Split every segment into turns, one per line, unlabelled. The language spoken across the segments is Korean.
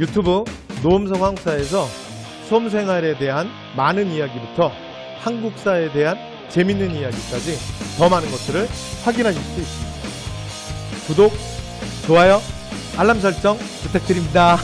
유튜브 노음성황사에서 수험생활에 대한 많은 이야기부터 한국사에 대한 재밌는 이야기까지 더 많은 것들을 확인하실 수 있습니다. 구독, 좋아요, 알람 설정 부탁드립니다.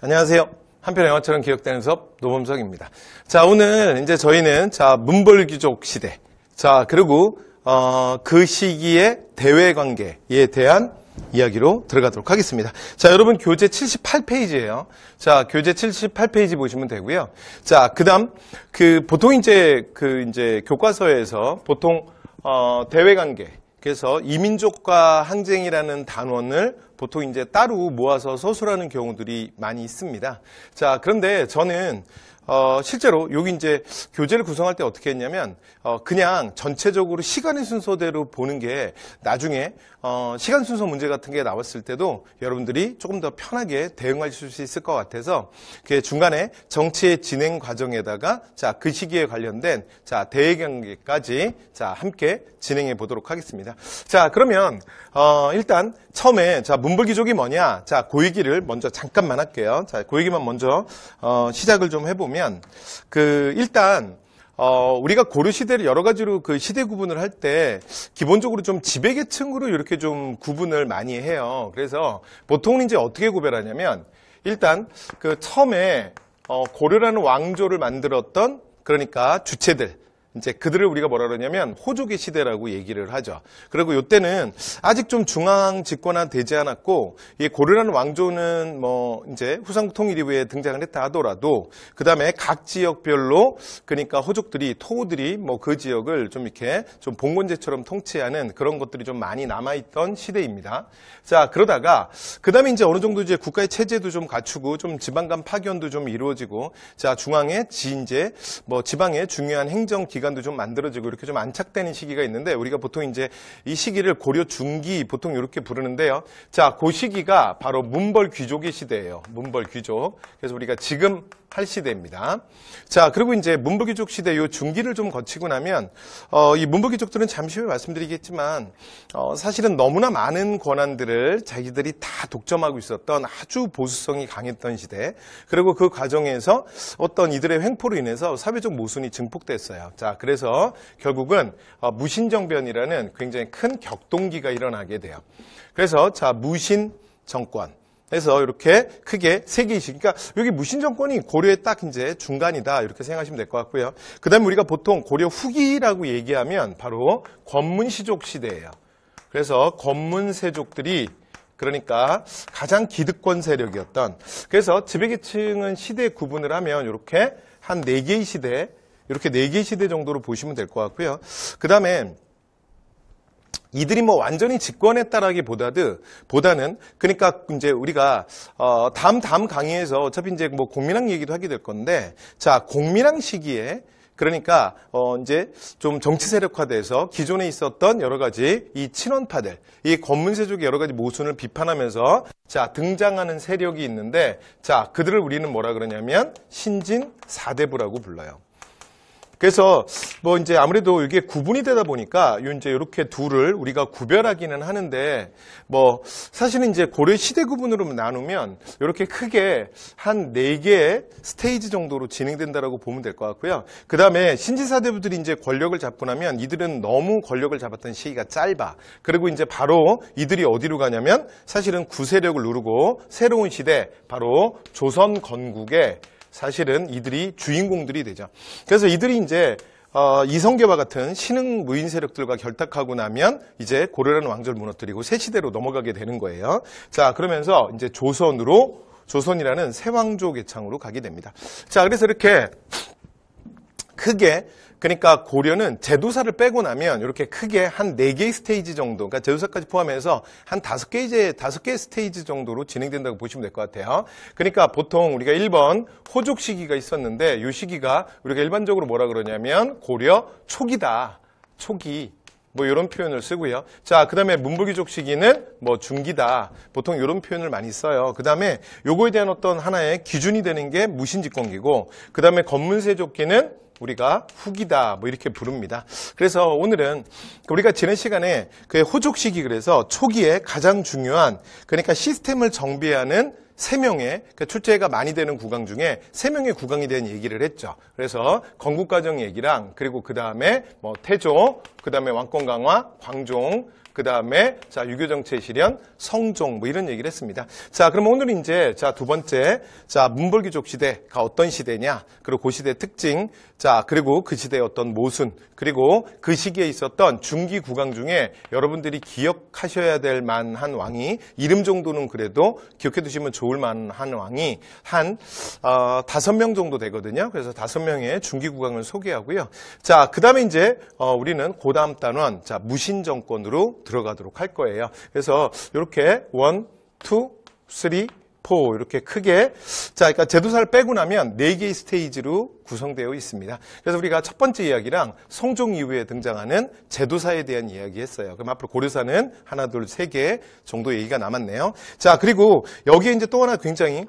안녕하세요. 한편 영화처럼 기억되는 수업 노범석입니다. 자, 오늘 이제 저희는 자, 문벌 귀족 시대. 자, 그리고 어, 그 시기의 대외 관계에 대한 이야기로 들어가도록 하겠습니다. 자, 여러분 교재 78페이지예요. 자, 교재 78페이지 보시면 되고요. 자, 그다음 그 보통 이제 그 이제 교과서에서 보통 어, 대외 관계 그래서 이민족과 항쟁이라는 단원을 보통 이제 따로 모아서 서술하는 경우들이 많이 있습니다. 자, 그런데 저는 어, 실제로 여기 이제 교재를 구성할 때 어떻게 했냐면 어, 그냥 전체적으로 시간의 순서대로 보는 게 나중에 어, 시간 순서 문제 같은 게 나왔을 때도 여러분들이 조금 더 편하게 대응하실 수 있을 것 같아서 그 중간에 정치의 진행 과정에다가 자그 시기에 관련된 자 대외 경기까지 자 함께 진행해 보도록 하겠습니다. 자 그러면 어, 일단 처음에 자문벌기족이 뭐냐 자 고위기를 그 먼저 잠깐만 할게요. 자 고위기만 그 먼저 어, 시작을 좀 해보면 그 일단 어, 우리가 고려 시대를 여러 가지로 그 시대 구분을 할 때 기본적으로 좀 지배계층으로 이렇게 좀 구분을 많이 해요. 그래서 보통 이제 어떻게 구별하냐면 일단 그 처음에 어, 고려라는 왕조를 만들었던 그러니까 주체들 이제 그들을 우리가 뭐라 그러냐면 호족의 시대라고 얘기를 하죠. 그리고 이때는 아직 좀 중앙 집권화 되지 않았고 이 고려란 왕조는 뭐 이제 후삼국 통일 이후에 등장을 했다 하더라도 그 다음에 각 지역별로 그러니까 호족들이 토우들이뭐 그 지역을 좀 이렇게 좀 봉건제처럼 통치하는 그런 것들이 좀 많이 남아있던 시대입니다. 자 그러다가 그 다음에 이제 어느 정도 이제 국가의 체제도 좀 갖추고 좀 지방 간 파견도 좀 이루어지고 자 중앙에 지인제 뭐 지방의 중요한 행정 기관 기간도 좀 만들어지고 이렇게 좀 안착되는 시기가 있는데 우리가 보통 이제 이 시기를 고려 중기 보통 이렇게 부르는데요. 자, 그 시기가 바로 문벌 귀족의 시대예요. 문벌 귀족. 그래서 우리가 지금 할시대입니다. 자, 그리고 이제 문부귀족 시대 요 중기를 좀 거치고 나면 어, 이 문부귀족들은 잠시 후에 말씀드리겠지만 어, 사실은 너무나 많은 권한들을 자기들이 다 독점하고 있었던 아주 보수성이 강했던 시대 그리고 그 과정에서 어떤 이들의 횡포로 인해서 사회적 모순이 증폭됐어요. 자, 그래서 결국은 어, 무신정변이라는 굉장히 큰 격동기가 일어나게 돼요. 그래서 자 무신 정권 그래서 이렇게 크게 세 개씩. 그러니까 여기 무신정권이 고려의 딱 이제 중간이다. 이렇게 생각하시면 될 것 같고요. 그 다음에 우리가 보통 고려 후기라고 얘기하면 바로 권문시족 시대예요. 그래서 권문세족들이 그러니까 가장 기득권 세력이었던 그래서 지배계층은 시대 구분을 하면 이렇게 한 네개의 시대 이렇게 네개의 시대 정도로 보시면 될 것 같고요. 그 다음에 이들이 뭐 완전히 집권했다라기보다도 보다는 그러니까 이제 우리가 어 다음 다음 강의에서 어차피 이제 뭐 공민왕 얘기도 하게 될 건데 자 공민왕 시기에 그러니까 어 이제 좀 정치 세력화돼서 기존에 있었던 여러 가지 이 친원파들, 이 권문세족의 여러 가지 모순을 비판하면서 자 등장하는 세력이 있는데 자 그들을 우리는 뭐라 그러냐면 신진 사대부라고 불러요. 그래서 뭐 이제 아무래도 이게 구분이 되다 보니까 이제 이렇게 둘을 우리가 구별하기는 하는데 뭐 사실은 이제 고려 시대 구분으로 나누면 이렇게 크게 한 네 개의 스테이지 정도로 진행된다라고 보면 될 것 같고요. 그 다음에 신지사대부들이 이제 권력을 잡고 나면 이들은 너무 권력을 잡았던 시기가 짧아. 그리고 이제 바로 이들이 어디로 가냐면 사실은 구세력을 누르고 새로운 시대 바로 조선 건국에 사실은 이들이 주인공들이 되죠. 그래서 이들이 이제 어, 이성계와 같은 신흥 무인 세력들과 결탁하고 나면 이제 고려라는 왕조를 무너뜨리고 새 시대로 넘어가게 되는 거예요. 자 그러면서 이제 조선으로 조선이라는 새 왕조 계창으로 가게 됩니다. 자 그래서 이렇게 크게 그러니까 고려는 제도사를 빼고 나면 이렇게 크게 한 4개의 스테이지 정도, 그러니까 제도사까지 포함해서 한 5개의, 5개 스테이지 정도로 진행된다고 보시면 될 것 같아요. 그러니까 보통 우리가 1번 호족 시기가 있었는데 이 시기가 우리가 일반적으로 뭐라 그러냐면 고려 초기다. 초기. 뭐 이런 표현을 쓰고요. 자, 그 다음에 문불귀족 시기는 뭐 중기다. 보통 이런 표현을 많이 써요. 그 다음에 요거에 대한 어떤 하나의 기준이 되는 게 무신집권기고 그 다음에 건문세족기는 우리가 후기다 뭐 이렇게 부릅니다. 그래서 오늘은 우리가 지난 시간에 그 호족 시기 그래서 초기에 가장 중요한 그러니까 시스템을 정비하는 세 명의 그 출제가 많이 되는 구강 중에 세 명의 구강이 된 얘기를 했죠. 그래서 건국과정 얘기랑 그리고 그 다음에 뭐 태조, 그 다음에 왕권 강화, 광종, 그 다음에 자 유교 정체 실현, 성종 뭐 이런 얘기를 했습니다. 자 그럼 오늘 이제 자 두 번째 자문벌귀족 시대가 어떤 시대냐 그리고 고 그 시대 특징 자 그리고 그 시대의 어떤 모순 그리고 그 시기에 있었던 중기 국왕 중에 여러분들이 기억하셔야 될 만한 왕이 이름 정도는 그래도 기억해 두시면 좋을 만한 왕이 한 어, 다섯 어, 명 정도 되거든요. 그래서 다섯 명의 중기 국왕을 소개하고요. 자, 그다음에 이제 어, 우리는 고담음 단원 자, 무신 정권으로 들어가도록 할 거예요. 그래서 이렇게 원, 투, 쓰리 포 이렇게 크게 자 그러니까 제도사를 빼고 나면 4개의 스테이지로 구성되어 있습니다. 그래서 우리가 첫 번째 이야기랑 성종 이후에 등장하는 제도사에 대한 이야기 했어요. 그럼 앞으로 고려사는 하나 둘세 개 정도 얘기가 남았네요. 자 그리고 여기에 이제 또 하나 굉장히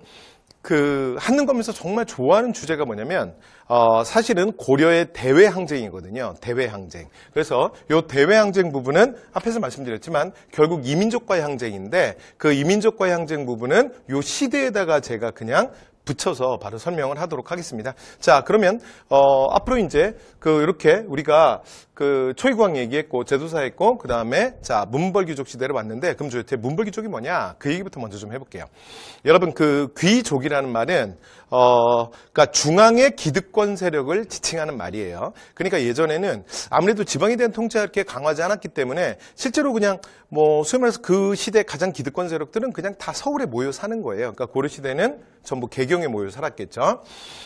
그 하는 거면서 정말 좋아하는 주제가 뭐냐면 어, 사실은 고려의 대외항쟁이거든요. 대외항쟁. 그래서 요 대외항쟁 부분은 앞에서 말씀드렸지만 결국 이민족과의 항쟁인데 그 이민족과의 항쟁 부분은 요 시대에다가 제가 그냥 붙여서 바로 설명을 하도록 하겠습니다. 자, 그러면 어, 앞으로 이제 그 이렇게 우리가 그 초이광 얘기했고 제도사 했고 그 다음에 자 문벌귀족 시대를 왔는데 그럼 저한테 문벌귀족이 뭐냐 그 얘기부터 먼저 좀 해볼게요. 여러분 그 귀족이라는 말은 어, 그러니까 중앙의 기득권 세력을 지칭하는 말이에요. 그러니까 예전에는 아무래도 지방에 대한 통제가 그렇게 강하지 않았기 때문에 실제로 그냥 뭐 소위 말해서 그 시대 가장 기득권 세력들은 그냥 다 서울에 모여 사는 거예요. 그러니까 고려 시대는 전부 개경에 모여 살았겠죠.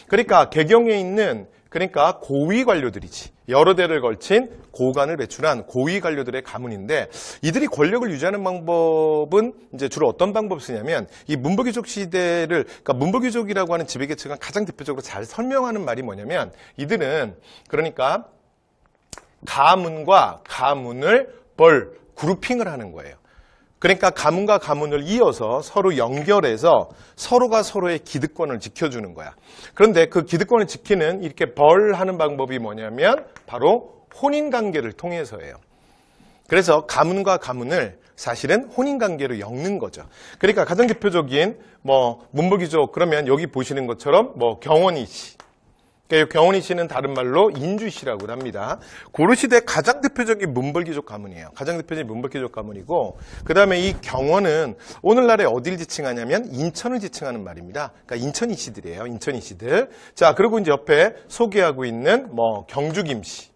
그러니까 개경에 있는 그러니까 고위 관료들이지. 여러 대를 걸친 고관을 배출한 고위 관료들의 가문인데 이들이 권력을 유지하는 방법은 이제 주로 어떤 방법 쓰냐면 이 문부귀족 시대를 그러니까 문부귀족이라고 하는 지배계층은 가장 대표적으로 잘 설명하는 말이 뭐냐면 이들은 그러니까 가문과 가문을 벌 그룹핑을 하는 거예요. 그러니까 가문과 가문을 이어서 서로 연결해서 서로가 서로의 기득권을 지켜주는 거야. 그런데 그 기득권을 지키는 이렇게 벌하는 방법이 뭐냐면 바로 혼인관계를 통해서예요. 그래서 가문과 가문을 사실은 혼인관계로 엮는 거죠. 그러니까 가장 대표적인 뭐문보기족 그러면 여기 보시는 것처럼 뭐 경원이 씨 경원이 그러니까 씨는 다른 말로 인주시라고 합니다. 고려 시대 가장 대표적인 문벌기족 가문이에요. 가장 대표적인 문벌기족 가문이고 그 다음에 이 경원은 오늘날에 어디를 지칭하냐면 인천을 지칭하는 말입니다. 그러니까 인천이시들이에요. 인천이시들. 자 그리고 이제 옆에 소개하고 있는 뭐 경주김씨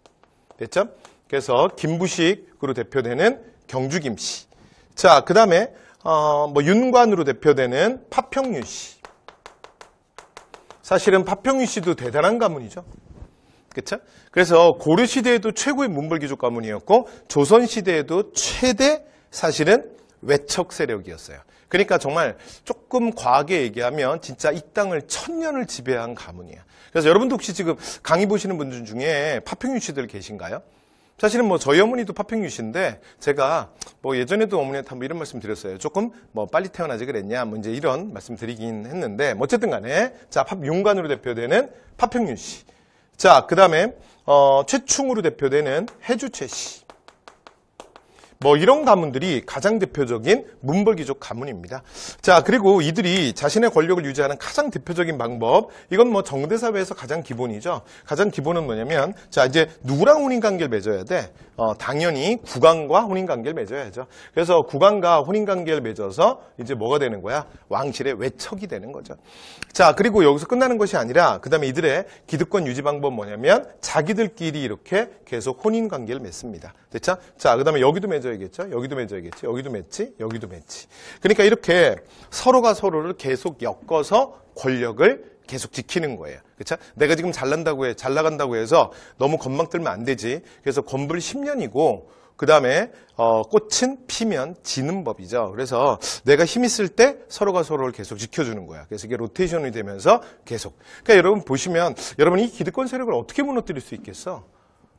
됐죠? 그래서 김부식으로 대표되는 경주김씨. 자그 다음에 어, 뭐 윤관으로 대표되는 파평유씨. 사실은 파평윤 씨도 대단한 가문이죠. 그렇죠? 그래서 고려시대에도 최고의 문벌귀족 가문이었고 조선시대에도 최대 사실은 외척 세력이었어요. 그러니까 정말 조금 과하게 얘기하면 진짜 이 땅을 천년을 지배한 가문이에요. 그래서 여러분도 혹시 지금 강의 보시는 분들 중에 파평윤 씨들 계신가요? 사실은 뭐 저희 어머니도 파평유신데 제가 뭐 예전에도 어머니한테 한번 이런 말씀 드렸어요. 조금 뭐 빨리 태어나지 그랬냐 뭐 이제 이런 말씀 드리긴 했는데 뭐 어쨌든 간에 자팝 용관으로 대표되는 파평유씨 자그 다음에 어, 최충으로 대표되는 해주채씨 뭐 이런 가문들이 가장 대표적인 문벌귀족 가문입니다. 자 그리고 이들이 자신의 권력을 유지하는 가장 대표적인 방법 이건 뭐 정대사회에서 가장 기본이죠. 가장 기본은 뭐냐면 자 이제 누구랑 혼인관계를 맺어야 돼? 어, 당연히 국왕과 혼인관계를 맺어야죠. 그래서 국왕과 혼인관계를 맺어서 이제 뭐가 되는 거야? 왕실의 외척이 되는 거죠. 자 그리고 여기서 끝나는 것이 아니라 그 다음에 이들의 기득권 유지 방법 뭐냐면 자기들끼리 이렇게 계속 혼인관계를 맺습니다. 됐죠? 자그 다음에 여기도 맺어 맺어야겠죠? 여기도 맺어야겠지? 여기도 맺지? 여기도 맺지? 그러니까 이렇게 서로가 서로를 계속 엮어서 권력을 계속 지키는 거예요. 그렇죠? 내가 지금 잘난다고 해, 잘 나간다고 해서 너무 건망 들면 안 되지. 그래서 건불 10년이고 그 다음에 어, 꽃은 피면 지는 법이죠. 그래서 내가 힘 있을 때 서로가 서로를 계속 지켜주는 거야. 그래서 이게 로테이션이 되면서 계속. 그러니까 여러분 보시면 여러분이 기득권 세력을 어떻게 무너뜨릴 수 있겠어?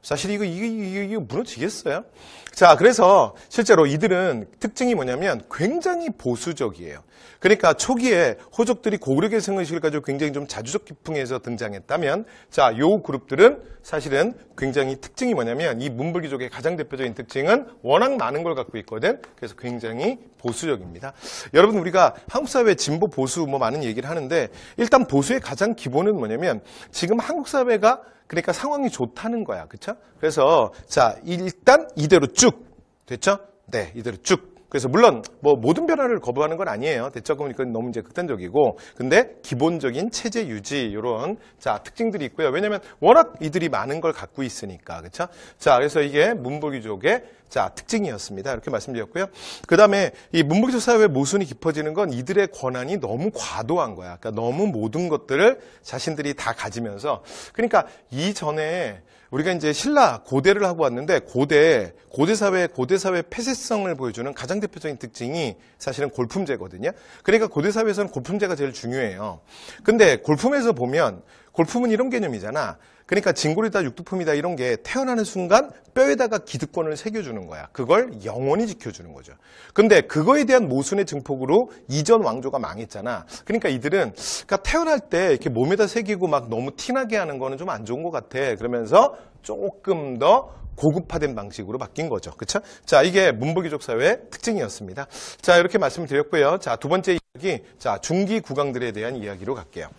사실 이거, 이거, 이거, 이거 무너지겠어요? 자, 그래서 실제로 이들은 특징이 뭐냐면 굉장히 보수적이에요. 그러니까 초기에 호족들이 고구려 계승의시기까지 굉장히 좀 자주적 기풍에서 등장했다면 자, 요 그룹들은 사실은 굉장히 특징이 뭐냐면 이 문불기족의 가장 대표적인 특징은 워낙 많은 걸 갖고 있거든. 그래서 굉장히 보수적입니다. 여러분 우리가 한국 사회 진보 보수 뭐 많은 얘기를 하는데 일단 보수의 가장 기본은 뭐냐면 지금 한국 사회가 그러니까 상황이 좋다는 거야. 그쵸 그래서 자 일단 이대로 쭉 됐죠? 네, 이대로 쭉 그래서 물론 뭐 모든 변화를 거부하는 건 아니에요. 대척금리는 너무 이제 극단적이고 근데 기본적인 체제 유지 이런 자 특징들이 있고요. 왜냐하면 워낙 이들이 많은 걸 갖고 있으니까 그렇죠. 자 그래서 이게 문보기족의자 특징이었습니다. 이렇게 말씀드렸고요. 그 다음에 이문보기족 사회의 모순이 깊어지는 건 이들의 권한이 너무 과도한 거야. 그러니까 너무 모든 것들을 자신들이 다 가지면서 그러니까 이전에 우리가 이제 신라 고대를 하고 왔는데 고대 고대 사회 고대 사회 의 폐쇄성을 보여주는 가장 대표적인 특징이 사실은 골품제거든요. 그러니까 고대 사회에서는 골품제가 제일 중요해요. 근데 골품에서 보면 골품은 이런 개념이잖아. 그러니까 진골이다 육두품이다 이런 게 태어나는 순간 뼈에다가 기득권을 새겨주는 거야. 그걸 영원히 지켜주는 거죠. 근데 그거에 대한 모순의 증폭으로 이전 왕조가 망했잖아. 그러니까 이들은 그러니까 태어날 때 이렇게 몸에다 새기고 막 너무 티나게 하는 거는 좀 안 좋은 것 같아. 그러면서 조금 더 고급화된 방식으로 바뀐 거죠. 그쵸 자, 이게 문보기족 사회의 특징이었습니다. 자, 이렇게 말씀드렸고요. 자, 두 번째 이야기, 자, 중기 국왕들에 대한 이야기로 갈게요.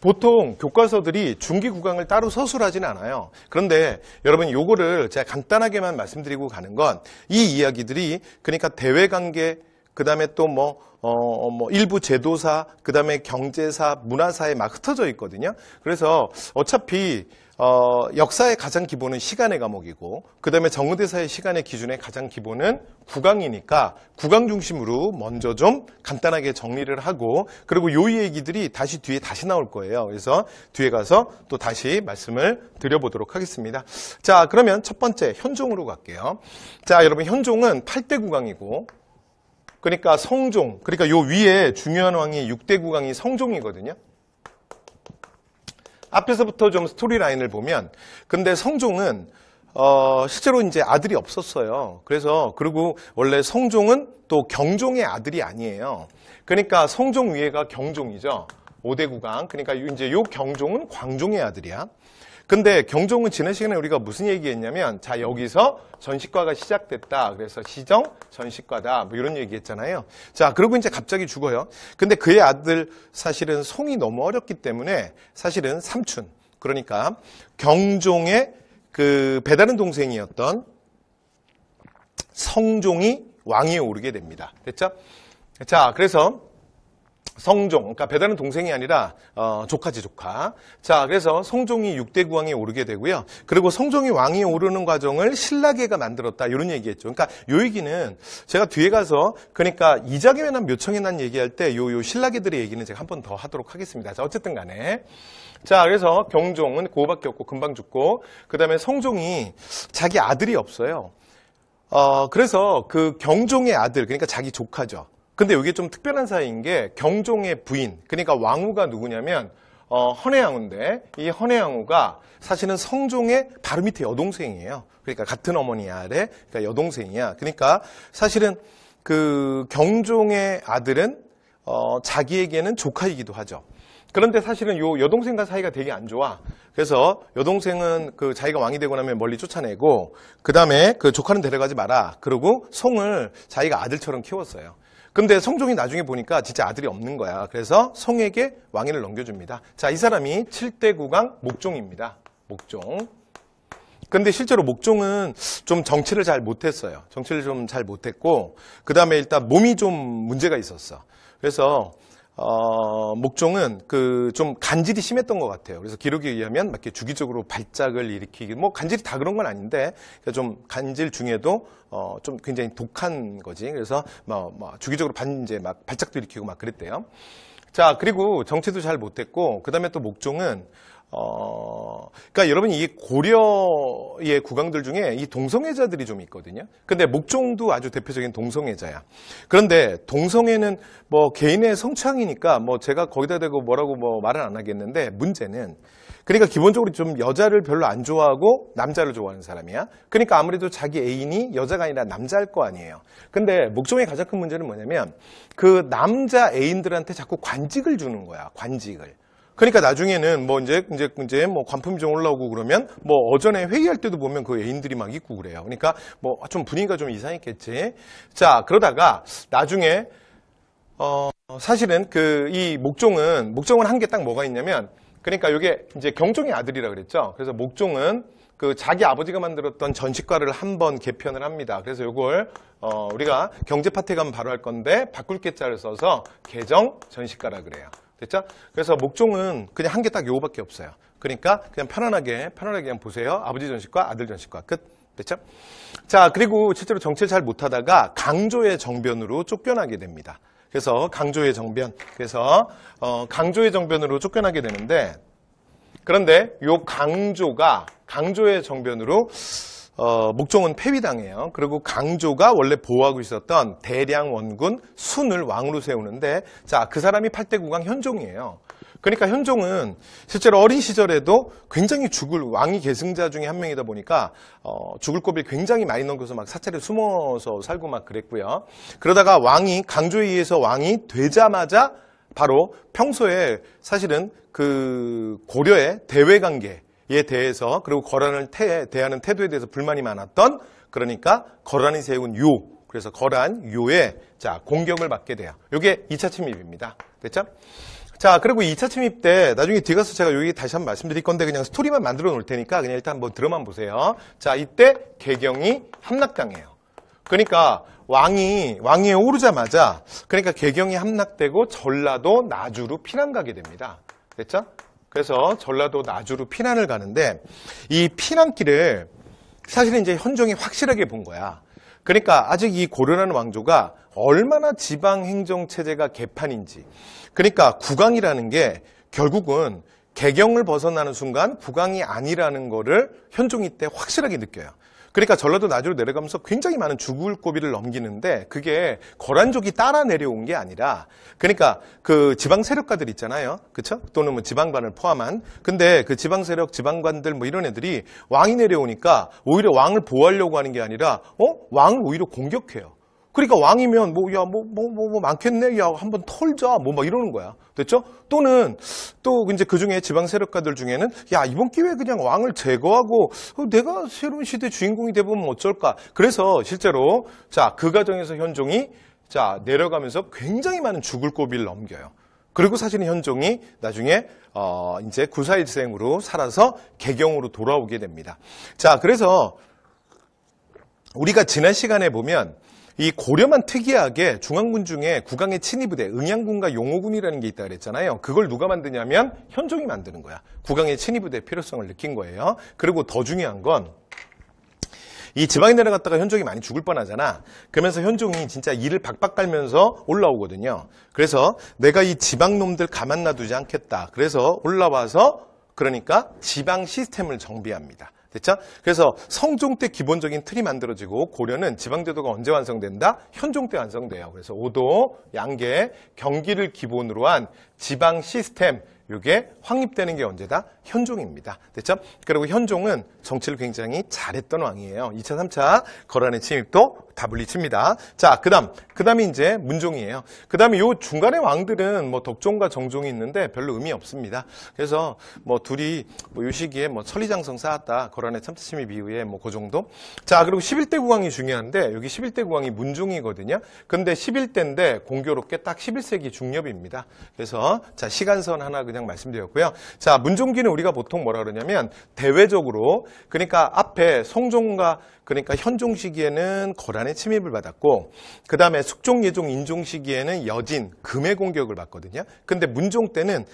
보통 교과서들이 중기 구강을 따로 서술하지는 않아요. 그런데 여러분 요거를 제가 간단하게만 말씀드리고 가는 건 이 이야기들이 그러니까 대외관계 그다음에 또뭐 어, 뭐 일부 제도사, 그다음에 경제사, 문화사에 막 흩어져 있거든요. 그래서 어차피 어, 역사의 가장 기본은 시간의 과목이고 그 다음에 정의대사의 시간의 기준의 가장 기본은 구강이니까 구강 중심으로 먼저 좀 간단하게 정리를 하고 그리고 요 얘기들이 다시 뒤에 다시 나올 거예요. 그래서 뒤에 가서 또 다시 말씀을 드려보도록 하겠습니다. 자 그러면 첫 번째 현종으로 갈게요. 자 여러분 현종은 8대 구강이고 그러니까 성종 그러니까 요 위에 중요한 왕이 6대 구강이 성종이거든요. 앞에서부터 좀 스토리 라인을 보면 근데 성종은 어, 실제로 이제 아들이 없었어요. 그래서 그리고 원래 성종은 또 경종의 아들이 아니에요. 그러니까 성종 위에가 경종이죠. 5대구강 그러니까 이제 요 경종은 광종의 아들이야. 근데 경종은 지난 시간에 우리가 무슨 얘기했냐면 자 여기서 전시과가 시작됐다. 그래서 시정 전시과다. 뭐 이런 얘기했잖아요. 자 그리고 이제 갑자기 죽어요. 근데 그의 아들 사실은 송이 너무 어렵기 때문에 사실은 삼촌 그러니까 경종의 그 배다른 동생이었던 성종이 왕위에 오르게 됩니다. 됐죠? 자 그래서 성종, 그러니까 배다는 동생이 아니라 어, 조카지 조카. 자, 그래서 성종이 6대 국왕에 오르게 되고요. 그리고 성종이 왕이 오르는 과정을 신라계가 만들었다 이런 얘기했죠. 그러니까 요 얘기는 제가 뒤에 가서 그러니까 이자겸의 난 묘청의 난 얘기할 때요 요 신라계들의 얘기는 제가 한 번 더 하도록 하겠습니다. 자, 어쨌든 간에 자, 그래서 경종은 고밖에 없고 금방 죽고 그 다음에 성종이 자기 아들이 없어요. 어, 그래서 그 경종의 아들, 그러니까 자기 조카죠. 근데 여기 좀 특별한 사이인 게 경종의 부인, 그러니까 왕후가 누구냐면 어, 헌혜양후인데이헌혜양후가 사실은 성종의 바로 밑에 여동생이에요. 그러니까 같은 어머니 아래 그러니까 여동생이야. 그러니까 사실은 그 경종의 아들은 어, 자기에게는 조카이기도 하죠. 그런데 사실은 요 여동생과 사이가 되게 안 좋아. 그래서 여동생은 그 자기가 왕이 되고 나면 멀리 쫓아내고 그 다음에 그 조카는 데려가지 마라. 그리고 성을 자기가 아들처럼 키웠어요. 근데 성종이 나중에 보니까 진짜 아들이 없는 거야. 그래서 성에게 왕위를 넘겨줍니다. 자, 이 사람이 7대 국왕 목종입니다. 목종. 근데 실제로 목종은 좀 정치를 잘 못했어요. 정치를 좀 잘 못했고, 그 다음에 일단 몸이 좀 문제가 있었어. 그래서 어, 목종은 그 좀 간질이 심했던 것 같아요. 그래서 기록에 의하면 막 이렇게 주기적으로 발작을 일으키기, 뭐 간질이 다 그런 건 아닌데 그러니까 좀 간질 중에도 어, 좀 굉장히 독한 거지. 그래서 뭐, 뭐 주기적으로 반 이제 막 발작도 일으키고 막 그랬대요. 자, 그리고 정치도잘못했고그 다음에 또 목종은, 어, 그러니까 여러분 이 고려의 국왕들 중에 이 동성애자들이 좀 있거든요. 근데 목종도 아주 대표적인 동성애자야. 그런데 동성애는 뭐 개인의 성창이니까 뭐 제가 거기다 대고 뭐라고 뭐 말은 안 하겠는데 문제는 그러니까 기본적으로 좀 여자를 별로 안 좋아하고 남자를 좋아하는 사람이야. 그러니까 아무래도 자기 애인이 여자가 아니라 남자일 거 아니에요. 근데 목종의 가장 큰 문제는 뭐냐면 그 남자 애인들한테 자꾸 관직을 주는 거야. 관직을. 그러니까 나중에는 뭐 이제 이제 이제 뭐관품좀 올라오고 그러면 뭐 어전에 회의할 때도 보면 그 애인들이 막 있고 그래요. 그러니까 뭐 좀 분위기가 좀 이상했겠지. 자 그러다가 나중에 어 사실은 그 이 목종은 목종은 한 게 딱 뭐가 있냐면 그러니까 이게 이제 경종의 아들이라 그랬죠. 그래서 목종은 그 자기 아버지가 만들었던 전시과를 한번 개편을 합니다. 그래서 이걸 어 우리가 경제 파트 가면 바로 할 건데 바꿀 개자를 써서 개정 전시과라 그래요. 됐죠? 그래서 목종은 그냥 한 개 딱 요거밖에 없어요. 그러니까 그냥 편안하게 편안하게 그냥 보세요. 아버지 전시과, 아들 전시과 끝. 됐죠? 자, 그리고 실제로 정체를잘 못하다가 강조의 정변으로 쫓겨나게 됩니다. 그래서 강조의 정변. 그래서 어, 강조의 정변으로 쫓겨나게 되는데 그런데 요 강조가 강조의 정변으로 어, 목종은 폐위당해요. 그리고 강조가 원래 보호하고 있었던 대량 원군 순을 왕으로 세우는데 자그 사람이 8대 국왕 현종이에요. 그러니까 현종은 실제로 어린 시절에도 굉장히 죽을 왕위 계승자 중에 한 명이다 보니까 어, 죽을 고비를 굉장히 많이 넘겨서 막 사찰에 숨어서 살고 막 그랬고요. 그러다가 왕이 강조에 의해서 왕이 되자마자 바로 평소에 사실은 그 고려의 대외관계에 대해서 그리고 거란을 태, 대하는 태도에 대해서 불만이 많았던 그러니까 거란이 세운 요 그래서 거란 요의자 공격을 받게 돼요. 이게 2차 침입입니다. 됐죠? 자, 그리고 2차 침입 때 나중에 뒤 가서 제가 여기 다시 한번 말씀드릴 건데 그냥 스토리만 만들어 놓을 테니까 그냥 일단 한번 들어만 보세요. 자, 이때 개경이 함락당해요. 그러니까 왕이 왕위에 오르자마자 그러니까 개경이 함락되고 전라도 나주로 피난 가게 됩니다. 됐죠? 그래서 전라도 나주로 피난을 가는데 이 피난길을 사실은 이제 현종이 확실하게 본 거야. 그러니까 아직 이 고려라는 왕조가 얼마나 지방행정체제가 개판인지 그러니까 국왕이라는 게 결국은 개경을 벗어나는 순간 국왕이 아니라는 거를 현종이 때 확실하게 느껴요. 그러니까 전라도 나주로 내려가면서 굉장히 많은 죽을 고비를 넘기는데 그게 거란족이 따라 내려온 게 아니라 그러니까 그 지방 세력가들 있잖아요. 그쵸? 또는 뭐지방관을 포함한 근데 그 지방 세력, 지방관들 뭐 이런 애들이 왕이 내려오니까 오히려 왕을 보호하려고 하는 게 아니라 어? 왕을 오히려 공격해요. 그러니까 왕이면 뭐야뭐뭐뭐뭐 뭐, 뭐, 뭐, 많겠네 야 한번 털자 뭐 막 이러는 거야 됐죠? 또는 또 이제 그 중에 지방 세력가들 중에는 야 이번 기회에 그냥 왕을 제거하고 어, 내가 새로운 시대 주인공이 돼보면 어쩔까? 그래서 실제로 자 그 과정에서 현종이 자 내려가면서 굉장히 많은 죽을 고비를 넘겨요. 그리고 사실은 현종이 나중에 어 이제 구사일생으로 살아서 개경으로 돌아오게 됩니다. 자 그래서 우리가 지난 시간에 보면 이 고려만 특이하게 중앙군 중에 국왕의 친위부대 응양군과 용호군이라는 게 있다 그랬잖아요. 그걸 누가 만드냐면 현종이 만드는 거야. 국왕의 친위부대 필요성을 느낀 거예요. 그리고 더 중요한 건 이 지방에 내려갔다가 현종이 많이 죽을 뻔하잖아. 그러면서 현종이 진짜 이를 박박 깔면서 올라오거든요. 그래서 내가 이 지방 놈들 가만 놔두지 않겠다. 그래서 올라와서 그러니까 지방 시스템을 정비합니다. 됐죠? 그래서 성종 때 기본적인 틀이 만들어지고 고려는 지방제도가 언제 완성된다? 현종 때 완성돼요. 그래서 오도, 양계, 경기를 기본으로 한 지방 시스템 이게 확립되는 게 언제다? 현종입니다. 됐죠? 그리고 현종은 정치를 굉장히 잘했던 왕이에요. 2차, 3차 거란의 침입도 다블리치입니다. 자, 그 다음, 그 다음이 이제 문종이에요. 그 다음에 요중간에 왕들은 뭐 독종과 정종이 있는데 별로 의미 없습니다. 그래서 뭐 둘이 뭐요 시기에 뭐 천리장성 쌓았다. 거란의 참치침입 이후에 뭐 그 정도. 자, 그리고 11대 국왕이 중요한데 여기 11대 국왕이 문종이거든요. 근데 11대인데 공교롭게 딱 11세기 중엽입니다. 그래서 자, 시간선 하나 그냥 말씀드렸고요. 자, 문종기는 우리가 보통 뭐라 그러냐면 대외적으로 그러니까 앞에 성종과 그러니까 현종 시기에는 거란의 침입을 받았고 그 다음에 숙종, 예종, 인종 시기에는 여진, 금의 공격을 받거든요. 근데 문종 때는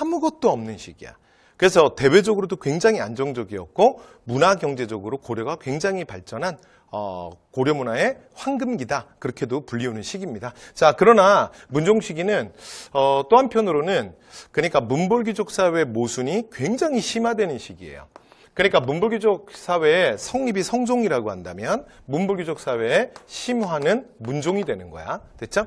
아무것도 없는 시기야. 그래서 대외적으로도 굉장히 안정적이었고 문화 경제적으로 고려가 굉장히 발전한 어, 고려 문화의 황금기다 그렇게도 불리우는 시기입니다. 자 그러나 문종 시기는 어, 또 한편으로는 그러니까 문벌귀족 사회 모순이 굉장히 심화되는 시기예요. 그러니까 문불교적 사회의 성립이 성종이라고 한다면 문불교적 사회의 심화는 문종이 되는 거야. 됐죠?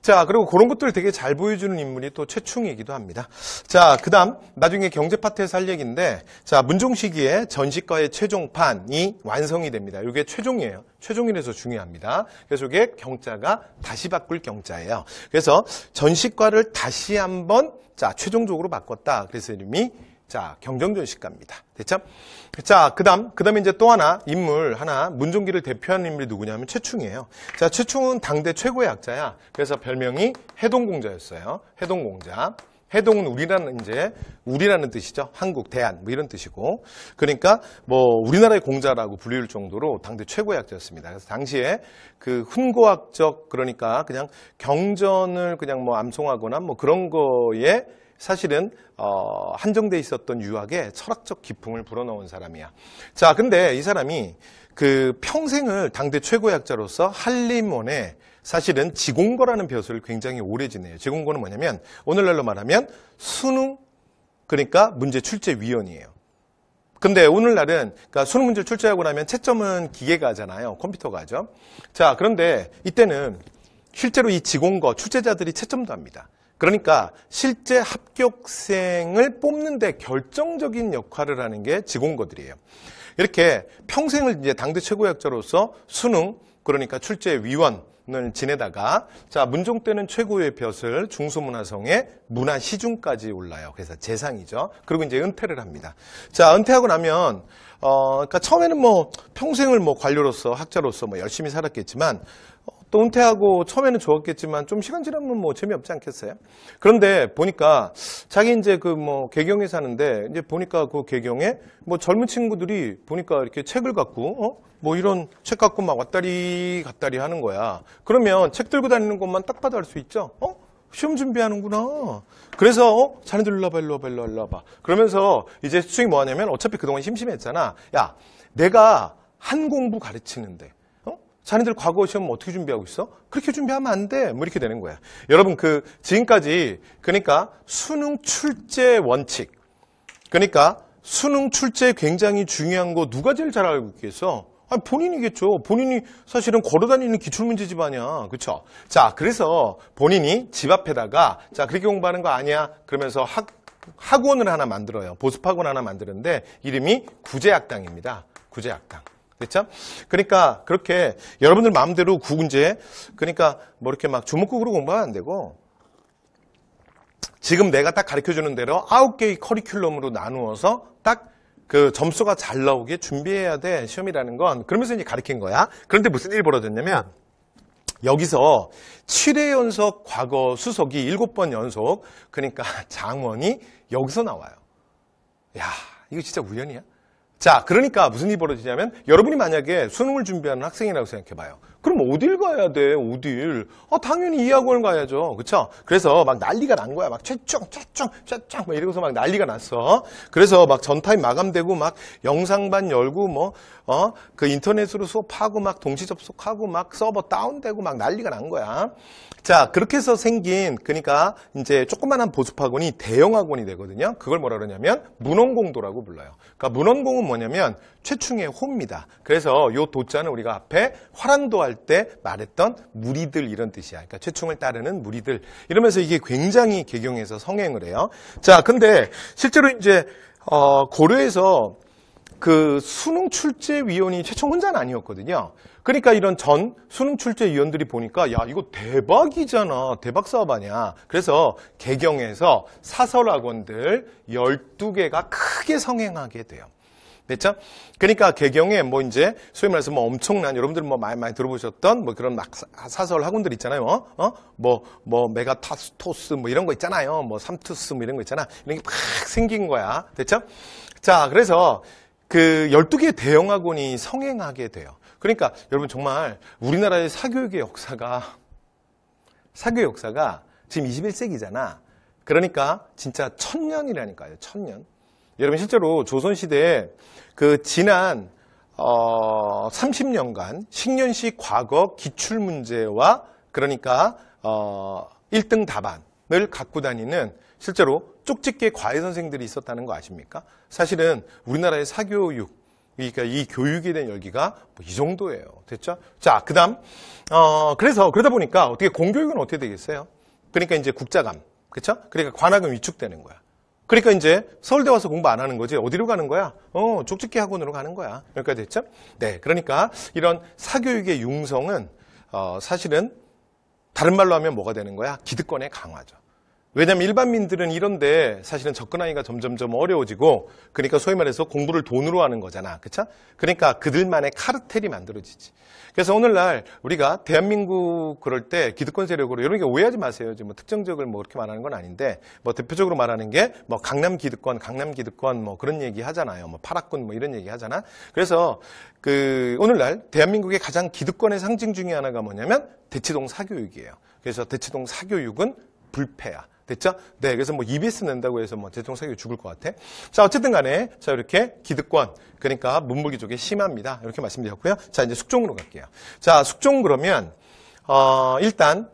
자, 그리고 그런 것들을 되게 잘 보여주는 인물이 또 최충이기도 합니다. 자, 그 다음, 나중에 경제 파트에서 할 얘기인데, 자, 문종 시기에 전시과의 최종판이 완성이 됩니다. 이게 최종이에요. 최종이라서 중요합니다. 그래서 이게 경자가 다시 바꿀 경자예요. 그래서 전시과를 다시 한번, 자, 최종적으로 바꿨다. 그래서 이름이 자, 경정전 시가입니다. 됐죠? 자, 그 다음, 그 다음에 이제 또 하나, 인물 하나, 문종기를 대표하는 인물이 누구냐면 최충이에요. 자, 최충은 당대 최고의 학자야. 그래서 별명이 해동공자였어요. 해동공자. 해동은 우리라는 이제 우리라는 뜻이죠. 한국, 대한 뭐 이런 뜻이고. 그러니까 뭐 우리나라의 공자라고 불릴 정도로 당대 최고의 학자였습니다. 그래서 당시에 그 훈고학적 그러니까 그냥 경전을 그냥 뭐 암송하거나 뭐 그런 거에 사실은 어, 한정돼 있었던 유학에 철학적 기풍을 불어넣은 사람이야. 자, 근데 이 사람이 그 평생을 당대 최고의 학자로서 한림원에 사실은 지공거라는 벼슬을 굉장히 오래 지내요. 지공거는 뭐냐면 오늘날로 말하면 수능 그러니까 문제 출제 위원이에요. 근데 오늘날은 그러니까 수능 문제 출제하고 나면 채점은 기계가 하잖아요. 컴퓨터가 하죠. 자, 그런데 이때는 실제로 이 지공거 출제자들이 채점도 합니다. 그러니까 실제 합격생을 뽑는데 결정적인 역할을 하는 게직공고들이에요 이렇게 평생을 이제 당대 최고학자로서 수능, 그러니까 출제위원, 을 지내다가 자 문종 때는 최고의 벼슬 중소문화성의 문화시중까지 올라요. 그래서 재상이죠. 그리고 이제 은퇴를 합니다. 자 은퇴하고 나면 어 그러니까 처음에는 뭐 평생을 뭐 관료로서 학자로서 뭐 열심히 살았겠지만 또 은퇴하고 처음에는 좋았겠지만 좀 시간 지나면 뭐 재미없지 않겠어요? 그런데 보니까 자기 이제 그 뭐 개경에 사는데 이제 보니까 그 개경에 뭐 젊은 친구들이 보니까 이렇게 책을 갖고 어? 뭐 이런 책 갖고 막 왔다리 갔다리 하는 거야. 그러면 책 들고 다니는 것만 딱 봐도 알 수 있죠? 어? 시험 준비하는구나. 그래서 어? 자네들 일로 와봐, 일로 와봐, 일로 와봐, 로봐 그러면서 이제 수익 뭐 하냐면 어차피 그동안 심심했잖아. 야, 내가 한 공부 가르치는데 자네들 과거 시험 어떻게 준비하고 있어? 그렇게 준비하면 안 돼. 뭐 이렇게 되는 거야. 여러분 그 지금까지 그러니까 수능 출제 원칙. 그러니까 수능 출제 굉장히 중요한 거 누가 제일 잘 알고 있겠어? 아 본인이겠죠. 본인이 사실은 걸어다니는 기출문제집 아니야. 그렇죠? 자, 그래서 본인이 집 앞에다가 자, 그렇게 공부하는 거 아니야. 그러면서 학, 학원을 하나 만들어요. 보습학원 하나 만드는데 이름이 구제학당입니다. 구제학당. 됐죠? 그러니까 그렇게 여러분들 마음대로 구군제 그러니까 뭐 이렇게 막주먹국으로 공부하면 안 되고 지금 내가 딱 가르쳐주는 대로 아홉 개의 커리큘럼으로 나누어서 딱 그 점수가 잘 나오게 준비해야 돼 시험이라는 건 그러면서 이제 가르친 거야 그런데 무슨 일이 벌어졌냐면 여기서 7회 연속 과거 수석이 7번 연속 그러니까 장원이 여기서 나와요 야 이거 진짜 우연이야? 자, 그러니까 무슨 일이 벌어지냐면 여러분이 만약에 수능을 준비하는 학생이라고 생각해봐요. 그럼 어딜 가야 돼? 어딜? 아, 당연히 이 학원을 가야죠. 그쵸? 그래서 막 난리가 난 거야. 막 최종, 최종, 최종 막 이러고서 막 난리가 났어. 그래서 막 전타임 마감되고 막 영상반 열고 뭐, 어? 그 인터넷으로 수업하고 막 동시 접속하고 막 서버 다운되고 막 난리가 난 거야. 자, 그렇게 해서 생긴 그러니까 이제 조그만한 보습학원이 대형 학원이 되거든요. 그걸 뭐라 그러냐면 문헌공도라고 불러요. 그러니까 문헌공은 뭐냐면 최충의 호입니다. 그래서 요 도자는 우리가 앞에 화랑도 할 때 말했던 무리들 이런 뜻이야. 그러니까 최충을 따르는 무리들 이러면서 이게 굉장히 개경에서 성행을 해요. 자, 근데 실제로 이제 어, 고려에서 그 수능 출제위원이 최청 혼자는 아니었거든요. 그러니까 이런 전 수능 출제위원들이 보니까 야 이거 대박이잖아. 대박 사업 아니야. 그래서 개경에서 사설학원들 12개가 크게 성행하게 돼요. 됐죠? 그러니까 개경에 뭐 이제 소위 말해서 뭐 엄청난 여러분들 뭐 많이 많이 들어보셨던 뭐 그런 막 사설 학원들 있잖아요. 어? 뭐뭐 어? 뭐 메가타스토스 뭐 이런 거 있잖아요. 뭐 삼투스 뭐 이런 거 있잖아. 이런 게막 생긴 거야. 됐죠? 자, 그래서 그 12개 대형 학원이 성행하게 돼요. 그러니까 여러분 정말 우리나라의 사교육의 역사가 사교육 역사가 지금 21세기잖아. 그러니까 진짜 천년이라니까요. 천년. 여러분 실제로 조선시대에 그 지난 어 30년간 식년식 과거 기출문제와 그러니까 어 1등 답안을 갖고 다니는 실제로 쪽집게 과외 선생들이 있었다는 거 아십니까? 사실은 우리나라의 사교육, 그러니까 이 교육에 대한 열기가 뭐이 정도예요. 됐죠? 자, 그 다음, 어, 그래서, 그러다 보니까 어떻게 공교육은 어떻게 되겠어요? 그러니까 이제 국자감. 그쵸? 그러니까 관악은 위축되는 거야. 그러니까 이제 서울대 와서 공부 안 하는 거지 어디로 가는 거야? 어족집게 학원으로 가는 거야. 여기까지 됐죠? 네, 그러니까 이런 사교육의 융성은 어, 사실은 다른 말로 하면 뭐가 되는 거야? 기득권의 강화죠. 왜냐하면 일반민들은 이런데 사실은 접근하기가 점점점 어려워지고 그러니까 소위 말해서 공부를 돈으로 하는 거잖아. 그쵸? 그러니까 그들만의 카르텔이 만들어지지. 그래서 오늘날 우리가 대한민국 그럴 때 기득권 세력으로 이런 게 오해하지 마세요. 지금 뭐 특정 지역을 뭐 이렇게 말하는 건 아닌데 뭐 대표적으로 말하는 게 뭐 강남 기득권, 강남 기득권 뭐 그런 얘기 하잖아요. 뭐 파라군 뭐 이런 얘기 하잖아. 그래서 그 오늘날 대한민국의 가장 기득권의 상징 중에 하나가 뭐냐면 대치동 사교육이에요. 그래서 대치동 사교육은 불패야. 됐죠? 네, 그래서 뭐 EBS 낸다고 해서 뭐 대통령 사격 죽을 것 같아. 자, 어쨌든 간에 자 이렇게 기득권 그러니까 문물기족이 심합니다. 이렇게 말씀드렸고요. 자, 이제 숙종으로 갈게요. 자, 숙종 그러면 어, 일단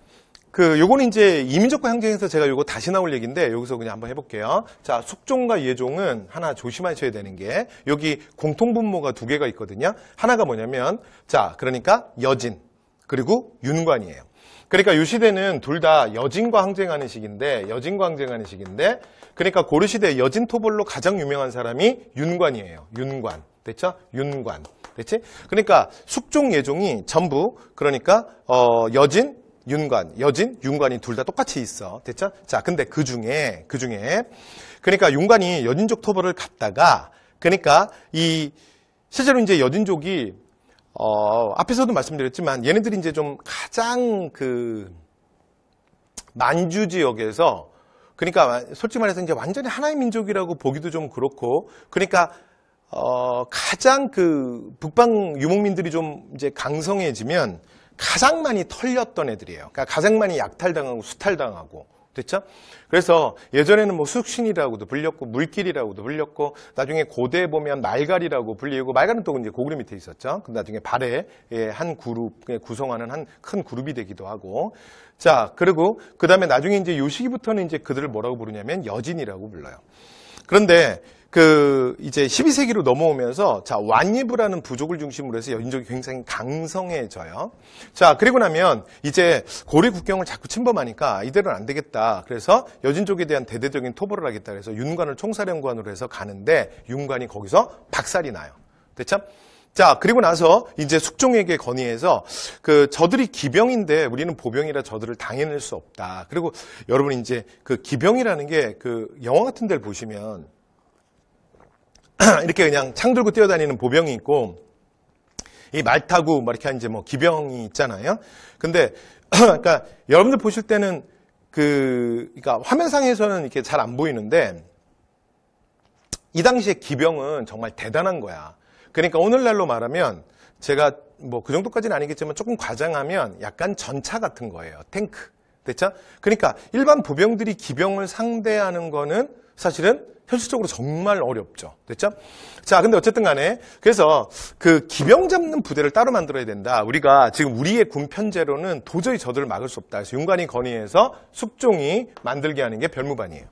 그 요거는 이제 이민족과 항쟁에서 제가 요거 다시 나올 얘기인데 여기서 그냥 한번 해볼게요. 자 숙종과 예종은 하나 조심하셔야 되는 게 여기 공통분모가 두 개가 있거든요. 하나가 뭐냐면 자 그러니까 여진 그리고 윤관이에요. 그러니까 유 시대는 둘 다 여진과 항쟁하는 시기인데 여진과 항쟁하는 시기인데 그러니까 고려 시대 여진 토벌로 가장 유명한 사람이 윤관이에요. 윤관. 됐죠? 윤관. 됐지? 그러니까 숙종 예종이 전부 그러니까 어, 여진 윤관, 여진, 윤관이 둘 다 똑같이 있어. 됐죠? 자, 근데 그 중에, 그 중에, 그러니까 윤관이 여진족 토벌을 갔다가, 그러니까 이, 실제로 이제 여진족이 어, 앞에서도 말씀드렸지만 얘네들이 이제 좀 가장 그 만주 지역에서 그러니까 솔직히 말해서 이제 완전히 하나의 민족이라고 보기도 좀 그렇고 그러니까 어, 가장 그 북방 유목민들이 좀 이제 강성해지면 가장 많이 털렸던 애들이에요. 그러니까 가장 많이 약탈당하고 수탈당하고 됐죠? 그래서 예전에는 뭐 숙신이라고도 불렸고 물길이라고도 불렸고 나중에 고대에 보면 말갈이라고 불리고 말갈은 또 이제 고구려 밑에 있었죠. 그 나중에 발에 예, 한 그룹 에 예, 구성하는 한 큰 그룹이 되기도 하고 자 그리고 그 다음에 나중에 이제 요시기부터는 이제 그들을 뭐라고 부르냐면 여진이라고 불러요. 그런데 그 이제 12세기로 넘어오면서 자 완이브라는 부족을 중심으로 해서 인족이 굉장히 강성해져요. 자 그리고 나면 이제 고리 국경을 자꾸 침범하니까 이대로는 안 되겠다. 그래서 여진족에 대한 대대적인 토벌을 하겠다. 그래서 윤관을 총사령관으로 해서 가는데 윤관이 거기서 박살이 나요. 대죠 자, 그리고 나서 이제 숙종에게 건의해서 그 저들이 기병인데 우리는 보병이라 저들을 당해낼 수 없다. 그리고 여러분 이제 그 기병이라는 게 그 영화 같은 데를 보시면 이렇게 그냥 창 들고 뛰어다니는 보병이 있고 이 말 타고 막 이렇게 이제 뭐 기병이 있잖아요. 근데 그러니까 여러분들 보실 때는 그 그러니까 화면상에서는 이렇게 잘 안 보이는데 이 당시에 기병은 정말 대단한 거야. 그러니까 오늘날로 말하면 제가 뭐 그 정도까지는 아니겠지만 조금 과장하면 약간 전차 같은 거예요. 탱크. 됐죠? 그러니까 일반 보병들이 기병을 상대하는 거는 사실은 현실적으로 정말 어렵죠. 됐죠? 자, 근데 어쨌든 간에 그래서 그 기병 잡는 부대를 따로 만들어야 된다. 우리가 지금 우리의 군 편제로는 도저히 저들을 막을 수 없다. 그래서 윤관이 건의해서 숙종이 만들게 하는 게 별무반이에요.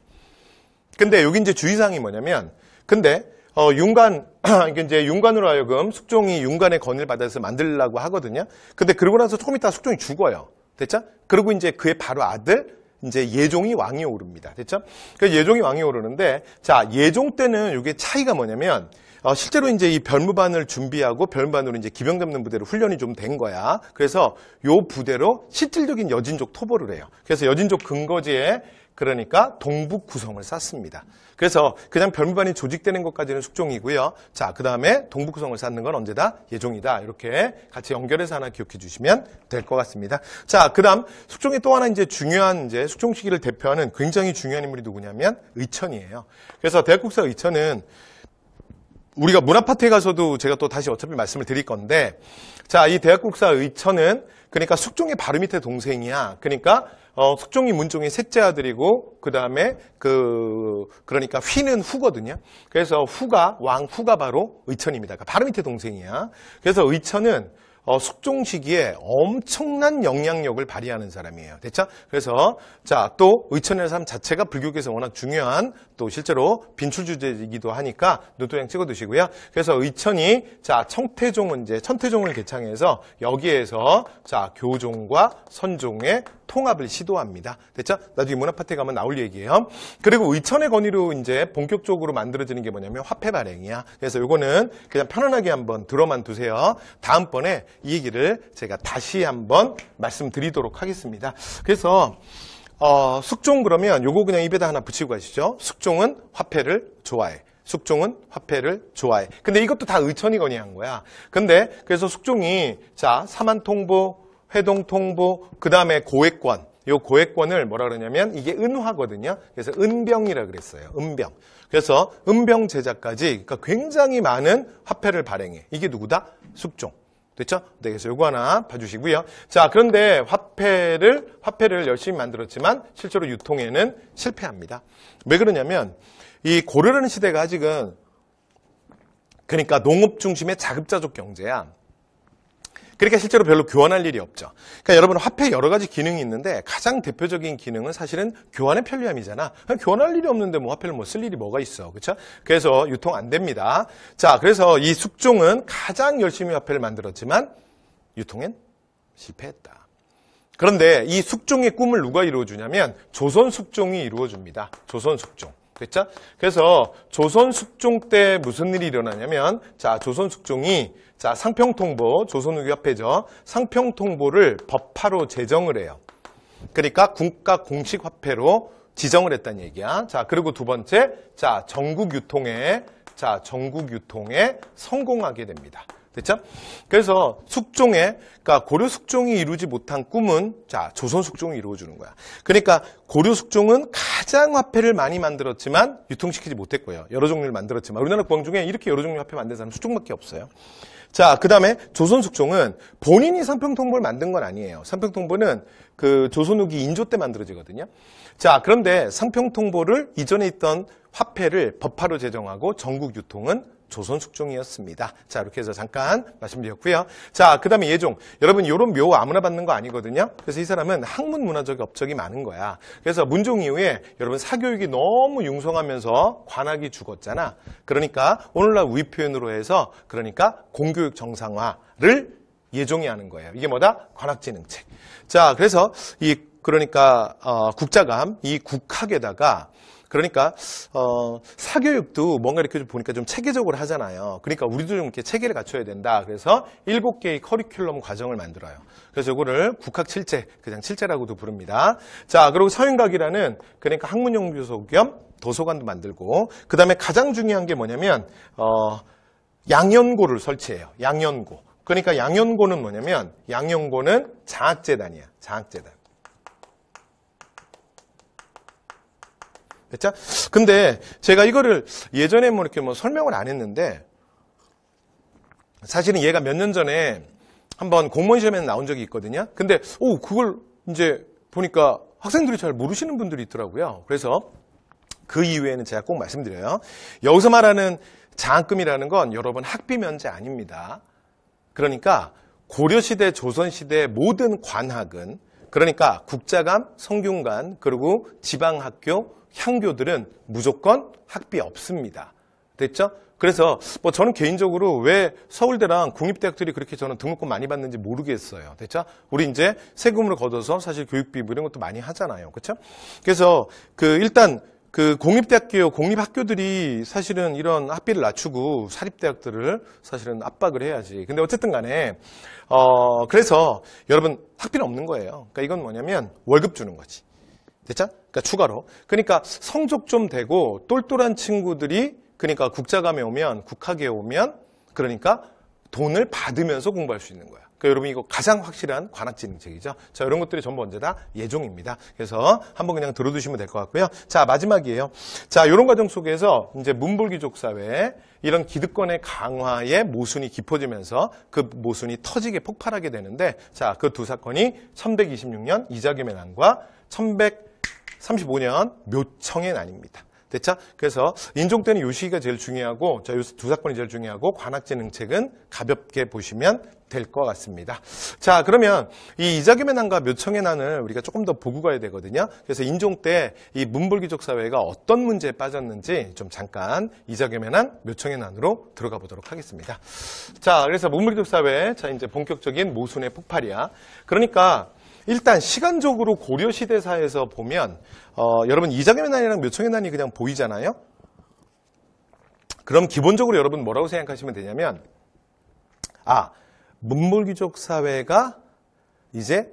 근데 여기 이제 주의사항이 뭐냐면 근데 어, 윤관, 이제 윤관으로 하여금 숙종이 윤관의 건의를 받아서 만들려고 하거든요. 근데 그러고 나서 조금 있다 숙종이 죽어요. 됐죠? 그리고 이제 그의 바로 아들 이제 예종이 왕이 오릅니다. 됐죠? 그 예종이 왕이 오르는데 자 예종 때는 이게 차이가 뭐냐면 어, 실제로 이제 이 별무반을 준비하고 별무반으로 이제 기병 잡는 부대로 훈련이 좀 된 거야. 그래서 요 부대로 실질적인 여진족 토벌을 해요. 그래서 여진족 근거지에 그러니까 동북 구성을 쌓습니다. 그래서 그냥 별무반이 조직되는 것까지는 숙종이고요. 자, 그 다음에 동북 구성을 쌓는 건 언제다? 예종이다. 이렇게 같이 연결해서 하나 기억해 주시면 될 것 같습니다. 자, 그 다음 숙종이또 하나 이제 중요한 이제 숙종 시기를 대표하는 굉장히 중요한 인물이 누구냐면 의천이에요. 그래서 대국사 의천은 우리가 문화파트에 가서도 제가 또 다시 어차피 말씀을 드릴 건데 자, 이 대학국사 의천은 그러니까 숙종의 바로 밑에 동생이야. 그러니까 어, 숙종이 문종이 셋째 아들이고 그 다음에 그 그러니까 휘는 후거든요. 그래서 후가 왕 후가 바로 의천입니다. 그러니까 바로 밑에 동생이야. 그래서 의천은 어, 숙종 시기에 엄청난 영향력을 발휘하는 사람이에요. 됐죠? 그래서 자또 의천의 삶 자체가 불교계에서 워낙 중요한 또 실제로 빈출 주제이기도 하니까 노도양 찍어두시고요. 그래서 의천이 자 청태종은 이제 천태종을 개창해서 여기에서 자 교종과 선종의 통합을 시도합니다. 됐죠? 나중에 문화파트에 가면 나올 얘기예요. 그리고 의천의 권위로 이제 본격적으로 만들어지는 게 뭐냐면 화폐 발행이야. 그래서 이거는 그냥 편안하게 한번 들어만 두세요. 다음번에 이 얘기를 제가 다시 한번 말씀드리도록 하겠습니다. 그래서 어, 숙종 그러면 요거 그냥 입에다 하나 붙이고 가시죠. 숙종은 화폐를 좋아해. 숙종은 화폐를 좋아해. 근데 이것도 다 의천이 건의한 거야. 근데 그래서 숙종이 자 사만통보 회동통보, 그 다음에 고액권. 요 고액권을 뭐라 그러냐면 이게 은화거든요. 그래서 은병이라 그랬어요. 은병. 그래서 은병 제작까지 그러니까 굉장히 많은 화폐를 발행해. 이게 누구다? 숙종. 됐죠? 네, 그래서 요거 하나 봐주시고요. 자, 그런데 화폐를, 화폐를 열심히 만들었지만 실제로 유통에는 실패합니다. 왜 그러냐면 이 고르는 시대가 아직은 그러니까 농업 중심의 자급자족 경제야. 그러니까 실제로 별로 교환할 일이 없죠. 그러니까 여러분 화폐 여러 가지 기능이 있는데 가장 대표적인 기능은 사실은 교환의 편리함이잖아. 교환할 일이 없는데 뭐 화폐를 뭐 쓸 일이 뭐가 있어. 그렇죠? 그래서 유통 안 됩니다. 자, 그래서 이 숙종은 가장 열심히 화폐를 만들었지만 유통엔 실패했다. 그런데 이 숙종의 꿈을 누가 이루어주냐면 조선 숙종이 이루어줍니다. 조선 숙종. 됐죠? 그래서 조선 숙종 때 무슨 일이 일어나냐면 자 조선 숙종이 자 상평통보 조선후기화폐죠 상평통보를 법화로 제정을 해요. 그러니까 국가 공식 화폐로 지정을 했다는 얘기야. 자 그리고 두 번째 자 전국 유통에 자 전국 유통에 성공하게 됩니다. 됐죠? 그래서 숙종의 그러니까 고려 숙종이 이루지 못한 꿈은 자 조선 숙종이 이루어주는 거야. 그러니까 고려 숙종은 가장 화폐를 많이 만들었지만 유통시키지 못했고요. 여러 종류를 만들었지만 우리나라 국왕 중에 이렇게 여러 종류 화폐 만든 사람 숙종밖에 없어요. 자, 그 다음에 조선 숙종은 본인이 삼평통보를 만든 건 아니에요. 삼평통보는 그 조선 후기 인조 때 만들어지거든요. 자, 그런데 삼평통보를 이전에 있던 화폐를 법화로 제정하고 전국 유통은 조선 숙종이었습니다. 자 이렇게 해서 잠깐 말씀드렸고요. 자 그다음에 예종 여러분 요런묘 아무나 받는 거 아니거든요. 그래서 이 사람은 학문 문화적 업적이 많은 거야. 그래서 문종 이후에 여러분 사교육이 너무 융성하면서 관악이 죽었잖아. 그러니까 오늘날 우위 표현으로 해서 그러니까 공교육 정상화를 예종이 하는 거예요. 이게 뭐다? 관악지능책자 그래서 이 그러니까 어, 국자감 이 국학에다가 그러니까 어, 사교육도 뭔가 이렇게 좀 보니까 좀 체계적으로 하잖아요. 그러니까 우리도 좀 이렇게 체계를 갖춰야 된다. 그래서 일곱 개의 커리큘럼 과정을 만들어요. 그래서 이거를 국학 칠제, 그냥 칠제라고도 부릅니다. 자, 그리고 서윤각이라는 그러니까 학문연구소 겸 도서관도 만들고 그 다음에 가장 중요한 게 뭐냐면 어, 양연고를 설치해요. 양연고. 그러니까 양연고는 뭐냐면 양연고는 장학재단이야. 장학재단. 됐죠? 근데 제가 이거를 예전에 뭐 이렇게 뭐 설명을 안 했는데 사실은 얘가 몇 년 전에 한번 공무원 시험에 나온 적이 있거든요. 근데 오 그걸 이제 보니까 학생들이 잘 모르시는 분들이 있더라고요. 그래서 그 이후에는 제가 꼭 말씀드려요. 여기서 말하는 장학금이라는 건 여러분 학비 면제 아닙니다. 그러니까 고려시대, 조선시대 모든 관학은 그러니까 국자감, 성균관, 그리고 지방학교, 향교들은 무조건 학비 없습니다. 됐죠? 그래서 뭐 저는 개인적으로 왜 서울대랑 국립대학들이 그렇게 저는 등록금 많이 받는지 모르겠어요. 됐죠? 우리 이제 세금으로 걷어서 사실 교육비 이런 것도 많이 하잖아요. 그렇죠? 그래서 그 일단 그 공립대학교, 공립학교들이 사실은 이런 학비를 낮추고 사립대학들을 사실은 압박을 해야지. 근데 어쨌든 간에, 어, 그래서 여러분 학비는 없는 거예요. 그러니까 이건 뭐냐면 월급 주는 거지. 됐죠? 그러니까 추가로. 그러니까 성적 좀 되고 똘똘한 친구들이 그러니까 국자감에 오면 국학에 오면 그러니까 돈을 받으면서 공부할 수 있는 거야. 그러니까 여러분 이거 가장 확실한 관악지능책이죠자 이런 것들이 전부 언제 다 예종입니다. 그래서 한번 그냥 들어두시면 될 것 같고요. 자 마지막이에요. 자 이런 과정 속에서 이제 문불귀족 사회 이런 기득권의 강화에 모순이 깊어지면서 그 모순이 터지게 폭발하게 되는데 자 그 두 사건이 1126년 이자겸의 난과 1100 35년 묘청의 난입니다. 됐죠? 그래서 인종 때는 요 시기가 제일 중요하고 자, 요 두 사건이 제일 중요하고 관악재능책은 가볍게 보시면 될 것 같습니다. 자, 그러면 이 이자겸의 난과 묘청의 난을 우리가 조금 더 보고 가야 되거든요. 그래서 인종 때 이문벌귀족 사회가 어떤 문제에 빠졌는지 좀 잠깐 이자겸의 난, 묘청의 난으로 들어가 보도록 하겠습니다. 자, 그래서 문벌귀족 사회, 자, 이제 본격적인 모순의 폭발이야. 그러니까 일단 시간적으로 고려시대사에서 보면 어, 여러분 이장의 난이랑 묘청의 난이 그냥 보이잖아요. 그럼 기본적으로 여러분 뭐라고 생각하시면 되냐면 아 문물귀족 사회가 이제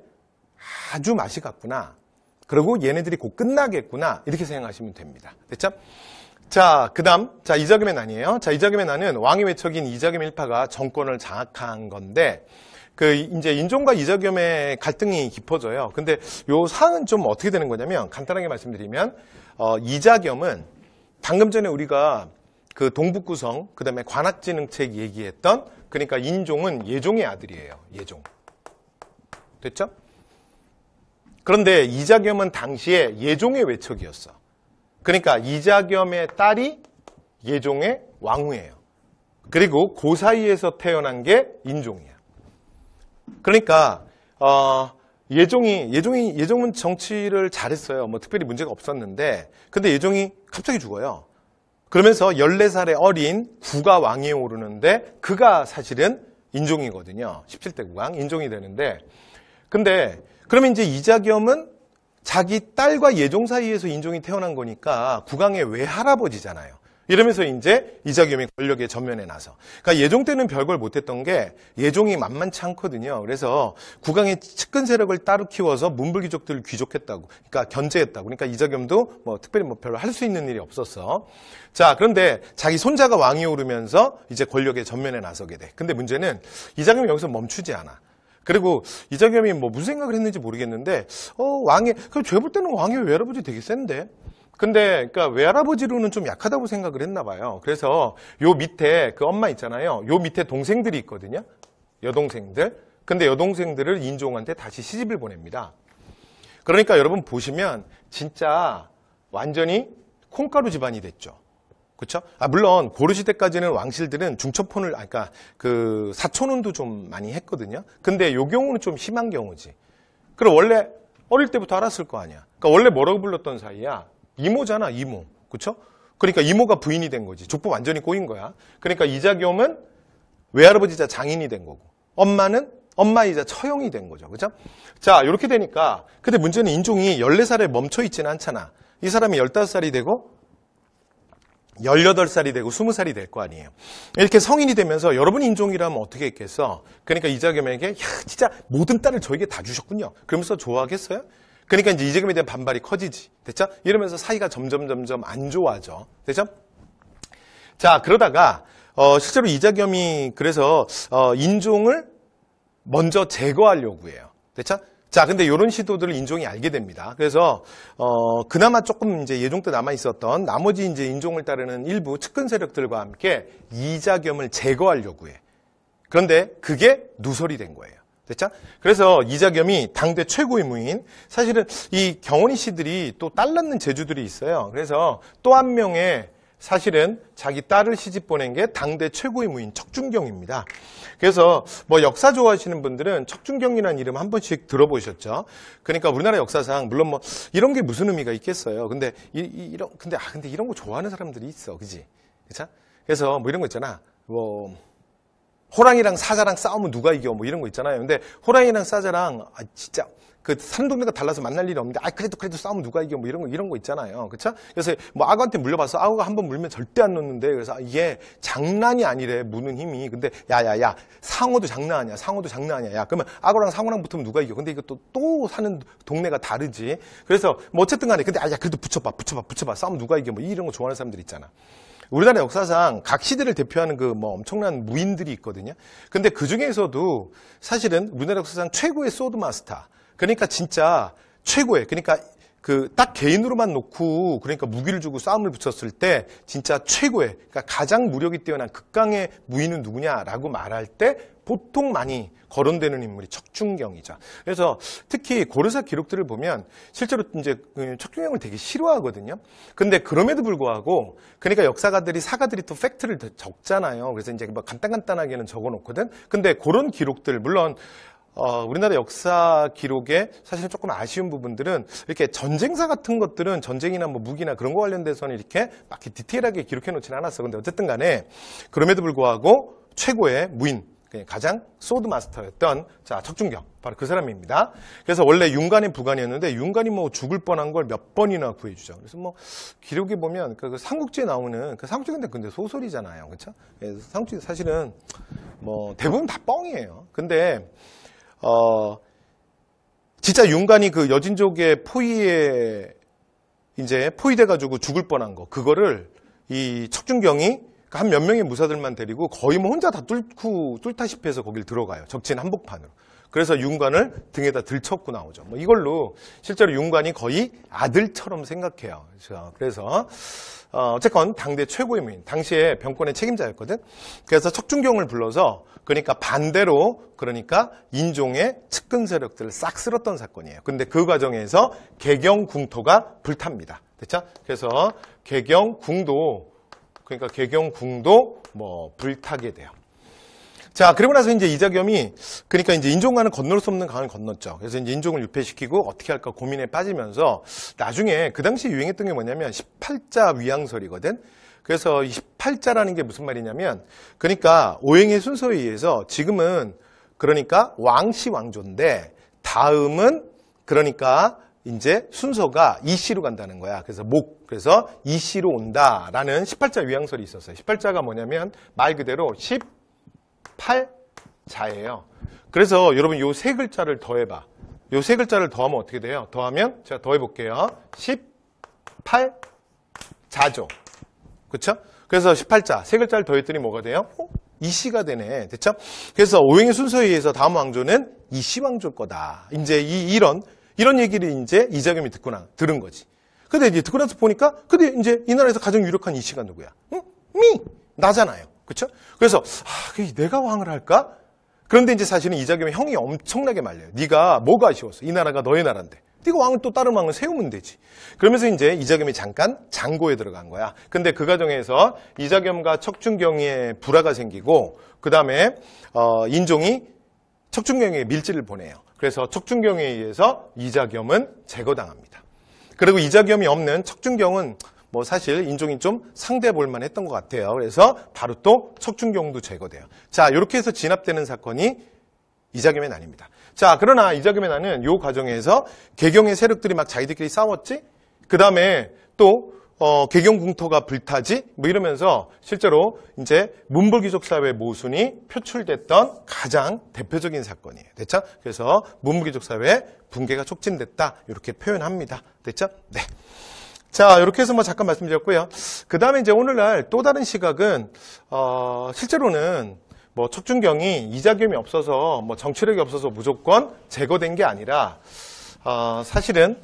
아주 맛이 갔구나. 그리고 얘네들이 곧 끝나겠구나 이렇게 생각하시면 됩니다. 됐죠? 자, 그 다음 자 이자겸의 난이에요. 자 이자겸의 난은 왕의 외척인 이자겸 일파가 정권을 장악한 건데 그 이제 인종과 이자겸의 갈등이 깊어져요. 근데 요 사안은 좀 어떻게 되는 거냐면 간단하게 말씀드리면 어, 이자겸은 방금 전에 우리가 그 동북구성 그다음에 관악지능책 얘기했던 그러니까 인종은 예종의 아들이에요. 예종. 됐죠? 그런데 이자겸은 당시에 예종의 외척이었어. 그러니까 이자겸의 딸이 예종의 왕후예요. 그리고 그 사이에서 태어난 게 인종이에요. 그러니까 어, 예종이 예종이 예종은 정치를 잘했어요. 뭐 특별히 문제가 없었는데 근데 예종이 갑자기 죽어요. 그러면서 14살의 어린 구가 왕위에 오르는데 그가 사실은 인종이거든요. 17대 국왕 인종이 되는데 근데 그러면 이제 이자겸은 자기 딸과 예종 사이에서 인종이 태어난 거니까 국왕의 외할아버지잖아요. 이러면서 이제 이자겸이 권력의 전면에 나서. 그러니까 예종 때는 별걸 못했던 게 예종이 만만치 않거든요. 그래서 국왕의 측근 세력을 따로 키워서 문불귀족들을 귀족했다고. 그러니까 견제했다고. 그러니까 이자겸도 뭐 특별히 뭐 별로 할 수 있는 일이 없었어. 자, 그런데 자기 손자가 왕이 오르면서 이제 권력의 전면에 나서게 돼. 근데 문제는 이자겸이 여기서 멈추지 않아. 그리고 이자겸이 뭐 무슨 생각을 했는지 모르겠는데 어 왕이 그 죄볼 때는 왕이 외할아버지 되게 센데 근데 그러니까 외할아버지로는 좀 약하다고 생각을 했나 봐요. 그래서 요 밑에 그 엄마 있잖아요. 요 밑에 동생들이 있거든요. 여동생들. 근데 여동생들을 인종한테 다시 시집을 보냅니다. 그러니까 여러분 보시면 진짜 완전히 콩가루 집안이 됐죠. 그렇죠? 아 물론 고르시 대까지는 왕실들은 중첩혼을 아까 그러니까 그 사촌혼도 좀 많이 했거든요. 근데 요 경우는 좀 심한 경우지. 그럼 원래 어릴 때부터 알았을 거 아니야. 그러니까 원래 뭐라고 불렀던 사이야? 이모잖아, 이모. 그쵸 그러니까 이모가 부인이 된 거지. 족보 완전히 꼬인 거야. 그러니까 이자겸은 외할아버지자 장인이 된 거고 엄마는 엄마이자 처형이 된 거죠. 그죠? 자, 이렇게 되니까 근데 문제는 인종이 14살에 멈춰 있지는 않잖아. 이 사람이 15살이 되고 18살이 되고 20살이 될 거 아니에요. 이렇게 성인이 되면서 여러분 인종이라면 어떻게 했겠어? 그러니까 이자겸에게 야, 진짜 모든 딸을 저에게 다 주셨군요. 그러면서 좋아하겠어요? 그러니까 이제 이재금에 대한 반발이 커지지. 됐죠? 이러면서 사이가 점점 점점 안 좋아져. 됐죠? 자, 그러다가 어, 실제로 이자겸이 그래서 어, 인종을 먼저 제거하려고 해요. 됐죠? 자, 근데 이런 시도들을 인종이 알게 됩니다. 그래서 어, 그나마 조금 이제 예종 때 남아 있었던 나머지 이제 인종을 따르는 일부 측근 세력들과 함께 이자겸을 제거하려고 해. 그런데 그게 누설이 된 거예요. 됐죠? 그래서 이자겸이 당대 최고 의무인 사실은 이 경원이 씨들이 또 딸 낳는 재주들이 있어요. 그래서 또 한 명의 사실은 자기 딸을 시집 보낸 게 당대 최고의 무인 척준경입니다. 그래서 뭐 역사 좋아하시는 분들은 척준경이라는 이름 한 번씩 들어보셨죠? 그러니까 우리나라 역사상 물론 뭐 이런 게 무슨 의미가 있겠어요. 근데 이, 런 근데 아 근데 이런 거 좋아하는 사람들이 있어, 그지? 그죠? 그래서 뭐 이런 거 있잖아. 뭐 호랑이랑 사자랑 싸우면 누가 이겨 뭐 이런 거 있잖아요. 근데 호랑이랑 사자랑 아 진짜 그 사는 동네가 달라서 만날 일이 없는데 아 그래도 그래도 싸우면 누가 이겨 뭐 이런 거 이런 거 있잖아요. 그렇죠? 그래서 뭐 악어한테 물려봐서 악어가 한 번 물면 절대 안 놓는데 그래서 아, 이게 장난이 아니래 무는 힘이. 근데 야야야 상어도 장난 아니야. 상어도 장난 아니야. 야 그러면 악어랑 상어랑 붙으면 누가 이겨? 근데 이것도 또 사는 동네가 다르지. 그래서 뭐 어쨌든 간에 근데 아야 그래도 붙여봐 붙여봐 붙여봐 싸우면 누가 이겨 뭐 이런 거 좋아하는 사람들 있잖아. 우리나라 역사상 각 시대를 대표하는 그 뭐 엄청난 무인들이 있거든요. 근데 그 중에서도 사실은 우리나라 역사상 최고의 소드 마스터. 그러니까 진짜 최고의 그러니까 그딱 개인으로만 놓고 그러니까 무기를 주고 싸움을 붙였을 때 진짜 최고의 그러니까 가장 무력이 뛰어난 극강의 무인은 누구냐라고 말할 때 보통 많이 거론되는 인물이 척중경이자 그래서 특히 고려사 기록들을 보면 실제로 이제 그 척중경을 되게 싫어하거든요. 근데 그럼에도 불구하고 그러니까 역사가들이 사가들이 또 팩트를 적잖아요. 그래서 이제 막 뭐 간단간단하게는 적어놓거든. 근데 그런 기록들 물론 어, 우리나라 역사 기록에 사실 조금 아쉬운 부분들은 이렇게 전쟁사 같은 것들은 전쟁이나 뭐 무기나 그런 거 관련돼서는 이렇게 막 디테일하게 기록해 놓지는 않았어. 근데 어쨌든 간에 그럼에도 불구하고 최고의 무인 가장 소드 마스터였던 자척중경 바로 그 사람입니다. 그래서 원래 윤관의 부관이었는데 윤관이 뭐 죽을 뻔한 걸 몇 번이나 구해주죠. 그래서 뭐 기록에 보면 그 삼국지에 그 나오는 그 삼국지 근데 근데 소설이잖아요, 그렇죠? 삼국지 사실은 뭐 대부분 다 뻥이에요. 근데 어, 진짜 윤관이 그 여진족의 포위에 이제 포위돼가지고 죽을 뻔한 거 그거를 이 척준경이 한 몇 명의 무사들만 데리고 거의 뭐 혼자 다 뚫고 뚫다시피 해서 거길 들어가요. 적진 한복판으로. 그래서 윤관을 등에다 들쳤고 나오죠. 뭐 이걸로 실제로 윤관이 거의 아들처럼 생각해요. 그래서 어, 어쨌건 당대 최고의 무인, 당시에 병권의 책임자였거든. 그래서 척중경을 불러서 그러니까 반대로 그러니까 인종의 측근 세력들을 싹 쓸었던 사건이에요. 근데 그 과정에서 개경궁토가 불탑니다. 됐죠? 그래서 개경궁도 그러니까 개경궁도 뭐 불타게 돼요. 자, 그리고 나서 이제 이자겸이 그러니까 이제 인종과는 건널 수 없는 강을 건넜죠. 그래서 이제 인종을 유폐시키고 어떻게 할까 고민에 빠지면서 나중에 그 당시 유행했던 게 뭐냐면 18자 위양설이거든. 그래서 18자라는 게 무슨 말이냐면 그러니까 오행의 순서에 의해서 지금은 그러니까 왕씨 왕조인데 다음은 그러니까 이제 순서가 이씨로 간다는 거야. 그래서 목, 그래서 이씨로 온다라는 18자 위양설이 있었어요. 18자가 뭐냐면 말 그대로 10 8자예요. 그래서 여러분 이 세 글자를 더해봐. 이 세 글자를 더하면 어떻게 돼요? 더하면 제가 더해볼게요. 18자죠. 그쵸 그래서 18자, 세 글자를 더했더니 뭐가 돼요? 어? 이씨가 되네. 됐죠? 그래서 오행의 순서에 의해서 다음 왕조는 이씨 왕조 거다. 이제 이, 이런, 이런 얘기를 이제 이자겸이 듣고 나, 들은 거지. 근데 이제 듣고 나서 보니까, 근데 이제 이 나라에서 가장 유력한 이씨가 누구야? 응? 미! 나잖아요. 그렇죠? 그래서 아, 내가 왕을 할까? 그런데 이제 사실은 이자겸의 형이 엄청나게 말려요. 네가 뭐가 아쉬웠어? 이 나라가 너의 나라인데. 네가 왕을 또 다른 왕을 세우면 되지. 그러면서 이제 이자겸이 잠깐 장고에 들어간 거야. 근데 그 과정에서 이자겸과 척준경의 불화가 생기고 그 다음에 어, 인종이 척준경에게 밀지를 보내요. 그래서 척준경에 의해서 이자겸은 제거당합니다. 그리고 이자겸이 없는 척준경은 뭐 사실 인종이 좀 상대 볼만 했던 것 같아요. 그래서 바로 또 척준경도 제거돼요. 자, 이렇게 해서 진압되는 사건이 이자겸의 난입니다. 자, 그러나 이자겸의 난은 요 과정에서 개경의 세력들이 막 자기들끼리 싸웠지? 그 다음에 또 어, 개경 궁토가 불타지? 뭐 이러면서 실제로 이제 문불귀족 사회 모순이 표출됐던 가장 대표적인 사건이에요. 됐죠? 그래서 문불귀족 사회 붕괴가 촉진됐다. 이렇게 표현합니다. 됐죠? 네. 자, 이렇게 해서 뭐 잠깐 말씀드렸고요. 그 다음에 이제 오늘날 또 다른 시각은, 어, 실제로는 뭐 척준경이 이자겸이 없어서 뭐 정치력이 없어서 무조건 제거된 게 아니라, 어, 사실은,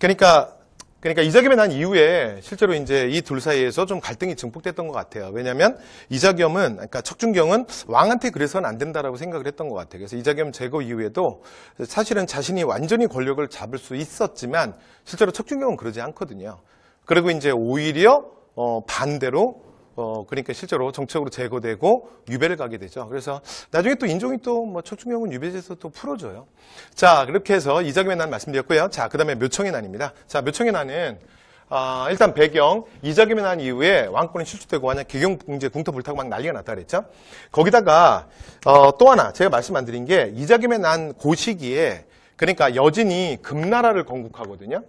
그러니까 그러니까 이자겸이난 이후에 실제로 이제 이 둘 사이에서 좀 갈등이 증폭됐던 것 같아요. 왜냐하면 이자겸은 그러니까 척준경은 왕한테 그래서는 안 된다라고 생각을 했던 것 같아요. 그래서 이자겸 제거 이후에도 사실은 자신이 완전히 권력을 잡을 수 있었지만 실제로 척준경은 그러지 않거든요. 그리고 이제 오히려 어 반대로 어, 그러니까 실제로 정책으로 제거되고 유배를 가게 되죠. 그래서 나중에 또 인종이 또뭐 척추경은 유배제에서 또 풀어줘요. 자, 그렇게 해서 이자겸의난 말씀드렸고요. 자, 그 다음에 묘청의 난입니다. 자, 묘청의 난은 아, 일단 배경, 이자겸의난 이후에 왕권이 실추되고 완전 개경 문제 궁토 불타고 막 난리가 났다 그랬죠. 거기다가 어, 또 하나 제가 말씀 안 드린 게이자겸의 난고 시기에 그러니까 여진이 금나라를 건국하거든요.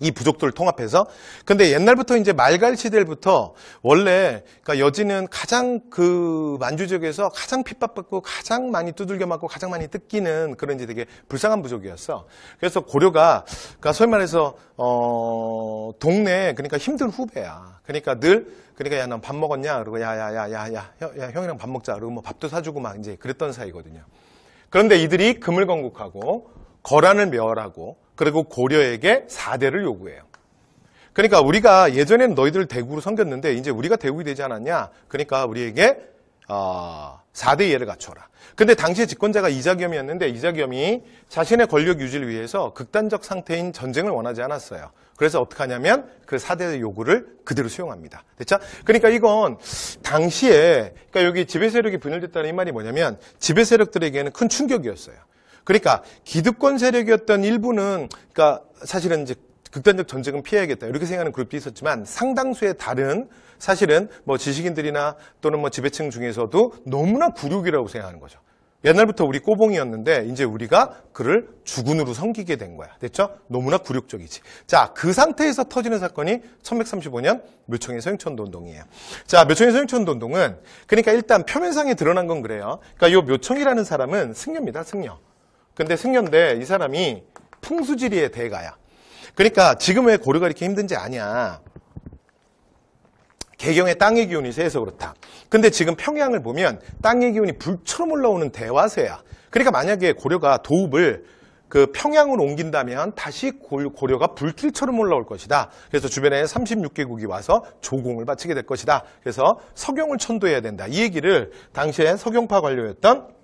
이 부족들을 통합해서 근데 옛날부터 이제 말갈 시대부터 원래 그러니까 여지는 가장 그 만주 지역에서 가장 핍박받고 가장 많이 두들겨 맞고 가장 많이 뜯기는 그런 이제 되게 불쌍한 부족이었어. 그래서 고려가 그러니까 소위 말해서 어 동네 그러니까 힘든 후배야. 그러니까 늘 그러니까 야난 밥 먹었냐? 그러고 야야야야야 야, 야, 형이랑 밥 먹자. 그러고 뭐 밥도 사주고 막 이제 그랬던 사이거든요. 그런데 이들이 금을 건국하고 거란을 멸하고 그리고 고려에게 4대를 요구해요. 그러니까 우리가 예전엔 너희들 대구로 섬겼는데 이제 우리가 대국이 되지 않았냐? 그러니까 우리에게 어, 4대 예를 갖춰라. 근데 당시에 집권자가 이자겸이었는데 이자겸이 자신의 권력 유지를 위해서 극단적 상태인 전쟁을 원하지 않았어요. 그래서 어떻게 하냐면 그 4대 요구를 그대로 수용합니다. 됐죠? 그러니까 이건 당시에 그러니까 여기 지배 세력이 분열됐다는 이 말이 뭐냐면 지배 세력들에게는 큰 충격이었어요. 그러니까 기득권 세력이었던 일부는 그러니까 사실은 이제 극단적 전쟁은 피해야겠다 이렇게 생각하는 그룹도 있었지만 상당수의 다른 사실은 뭐 지식인들이나 또는 뭐 지배층 중에서도 너무나 부류이라고 생각하는 거죠. 옛날부터 우리 꼬봉이었는데 이제 우리가 그를 주군으로 섬기게 된 거야. 됐죠? 너무나 굴욕적이지. 자, 그 상태에서 터지는 사건이 1135년 묘청의 서행천도 운동이에요. 자, 묘청의 서행천도 운동은 그러니까 일단 표면상에 드러난 건 그래요. 그러니까 이 묘청이라는 사람은 승려입니다. 승려. 근데 승려인데 이 사람이 풍수지리의 대가야. 그러니까 지금 왜 고려가 이렇게 힘든지 아냐. 개경의 땅의 기운이 세서 그렇다. 근데 지금 평양을 보면 땅의 기운이 불처럼 올라오는 대화세야. 그러니까 만약에 고려가 도읍을 그 평양으로 옮긴다면 다시 고려가 불길처럼 올라올 것이다. 그래서 주변에 36개국이 와서 조공을 바치게 될 것이다. 그래서 석영을 천도해야 된다. 이 얘기를 당시에 석영파 관료였던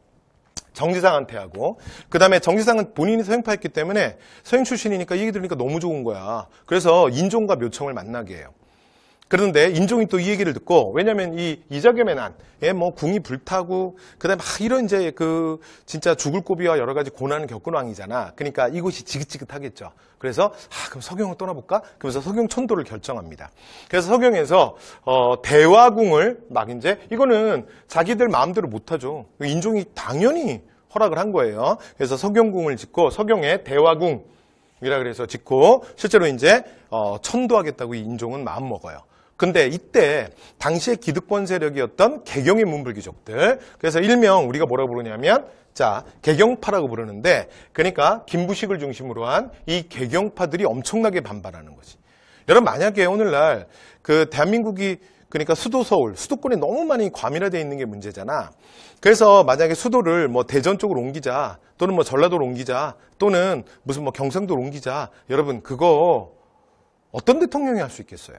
정지상한테 하고 그 다음에 정지상은 본인이 서행파였기 때문에 서행 출신이니까 얘기 들으니까 너무 좋은 거야. 그래서 인종과 묘청을 만나게 해요. 그런데 인종이 또 이 얘기를 듣고 왜냐하면 이 이자겸의 난에 뭐 궁이 불타고 그다음 막 이런 이제 그 진짜 죽을 고비와 여러 가지 고난을 겪은 왕이잖아. 그러니까 이곳이 지긋지긋하겠죠. 그래서 아 그럼 서경을 떠나볼까? 그러면서 서경 천도를 결정합니다. 그래서 서경에서 어, 대화궁을 막 이제 이거는 자기들 마음대로 못하죠. 인종이 당연히 허락을 한 거예요. 그래서 서경궁을 짓고 서경의 대화궁 이라 그래서 짓고 실제로 이제 어 천도하겠다고 이 인종은 마음 먹어요. 근데 이때 당시의 기득권 세력이었던 개경의 문불귀족들 그래서 일명 우리가 뭐라고 부르냐면 자 개경파라고 부르는데 그러니까 김부식을 중심으로 한 이 개경파들이 엄청나게 반발하는 거지 여러분 만약에 오늘날 그 대한민국이 그러니까 수도 서울, 수도권이 너무 많이 과밀화되어 있는 게 문제잖아. 그래서 만약에 수도를 뭐 대전 쪽으로 옮기자, 또는 뭐 전라도로 옮기자, 또는 무슨 뭐 경상도로 옮기자. 여러분, 그거 어떤 대통령이 할 수 있겠어요?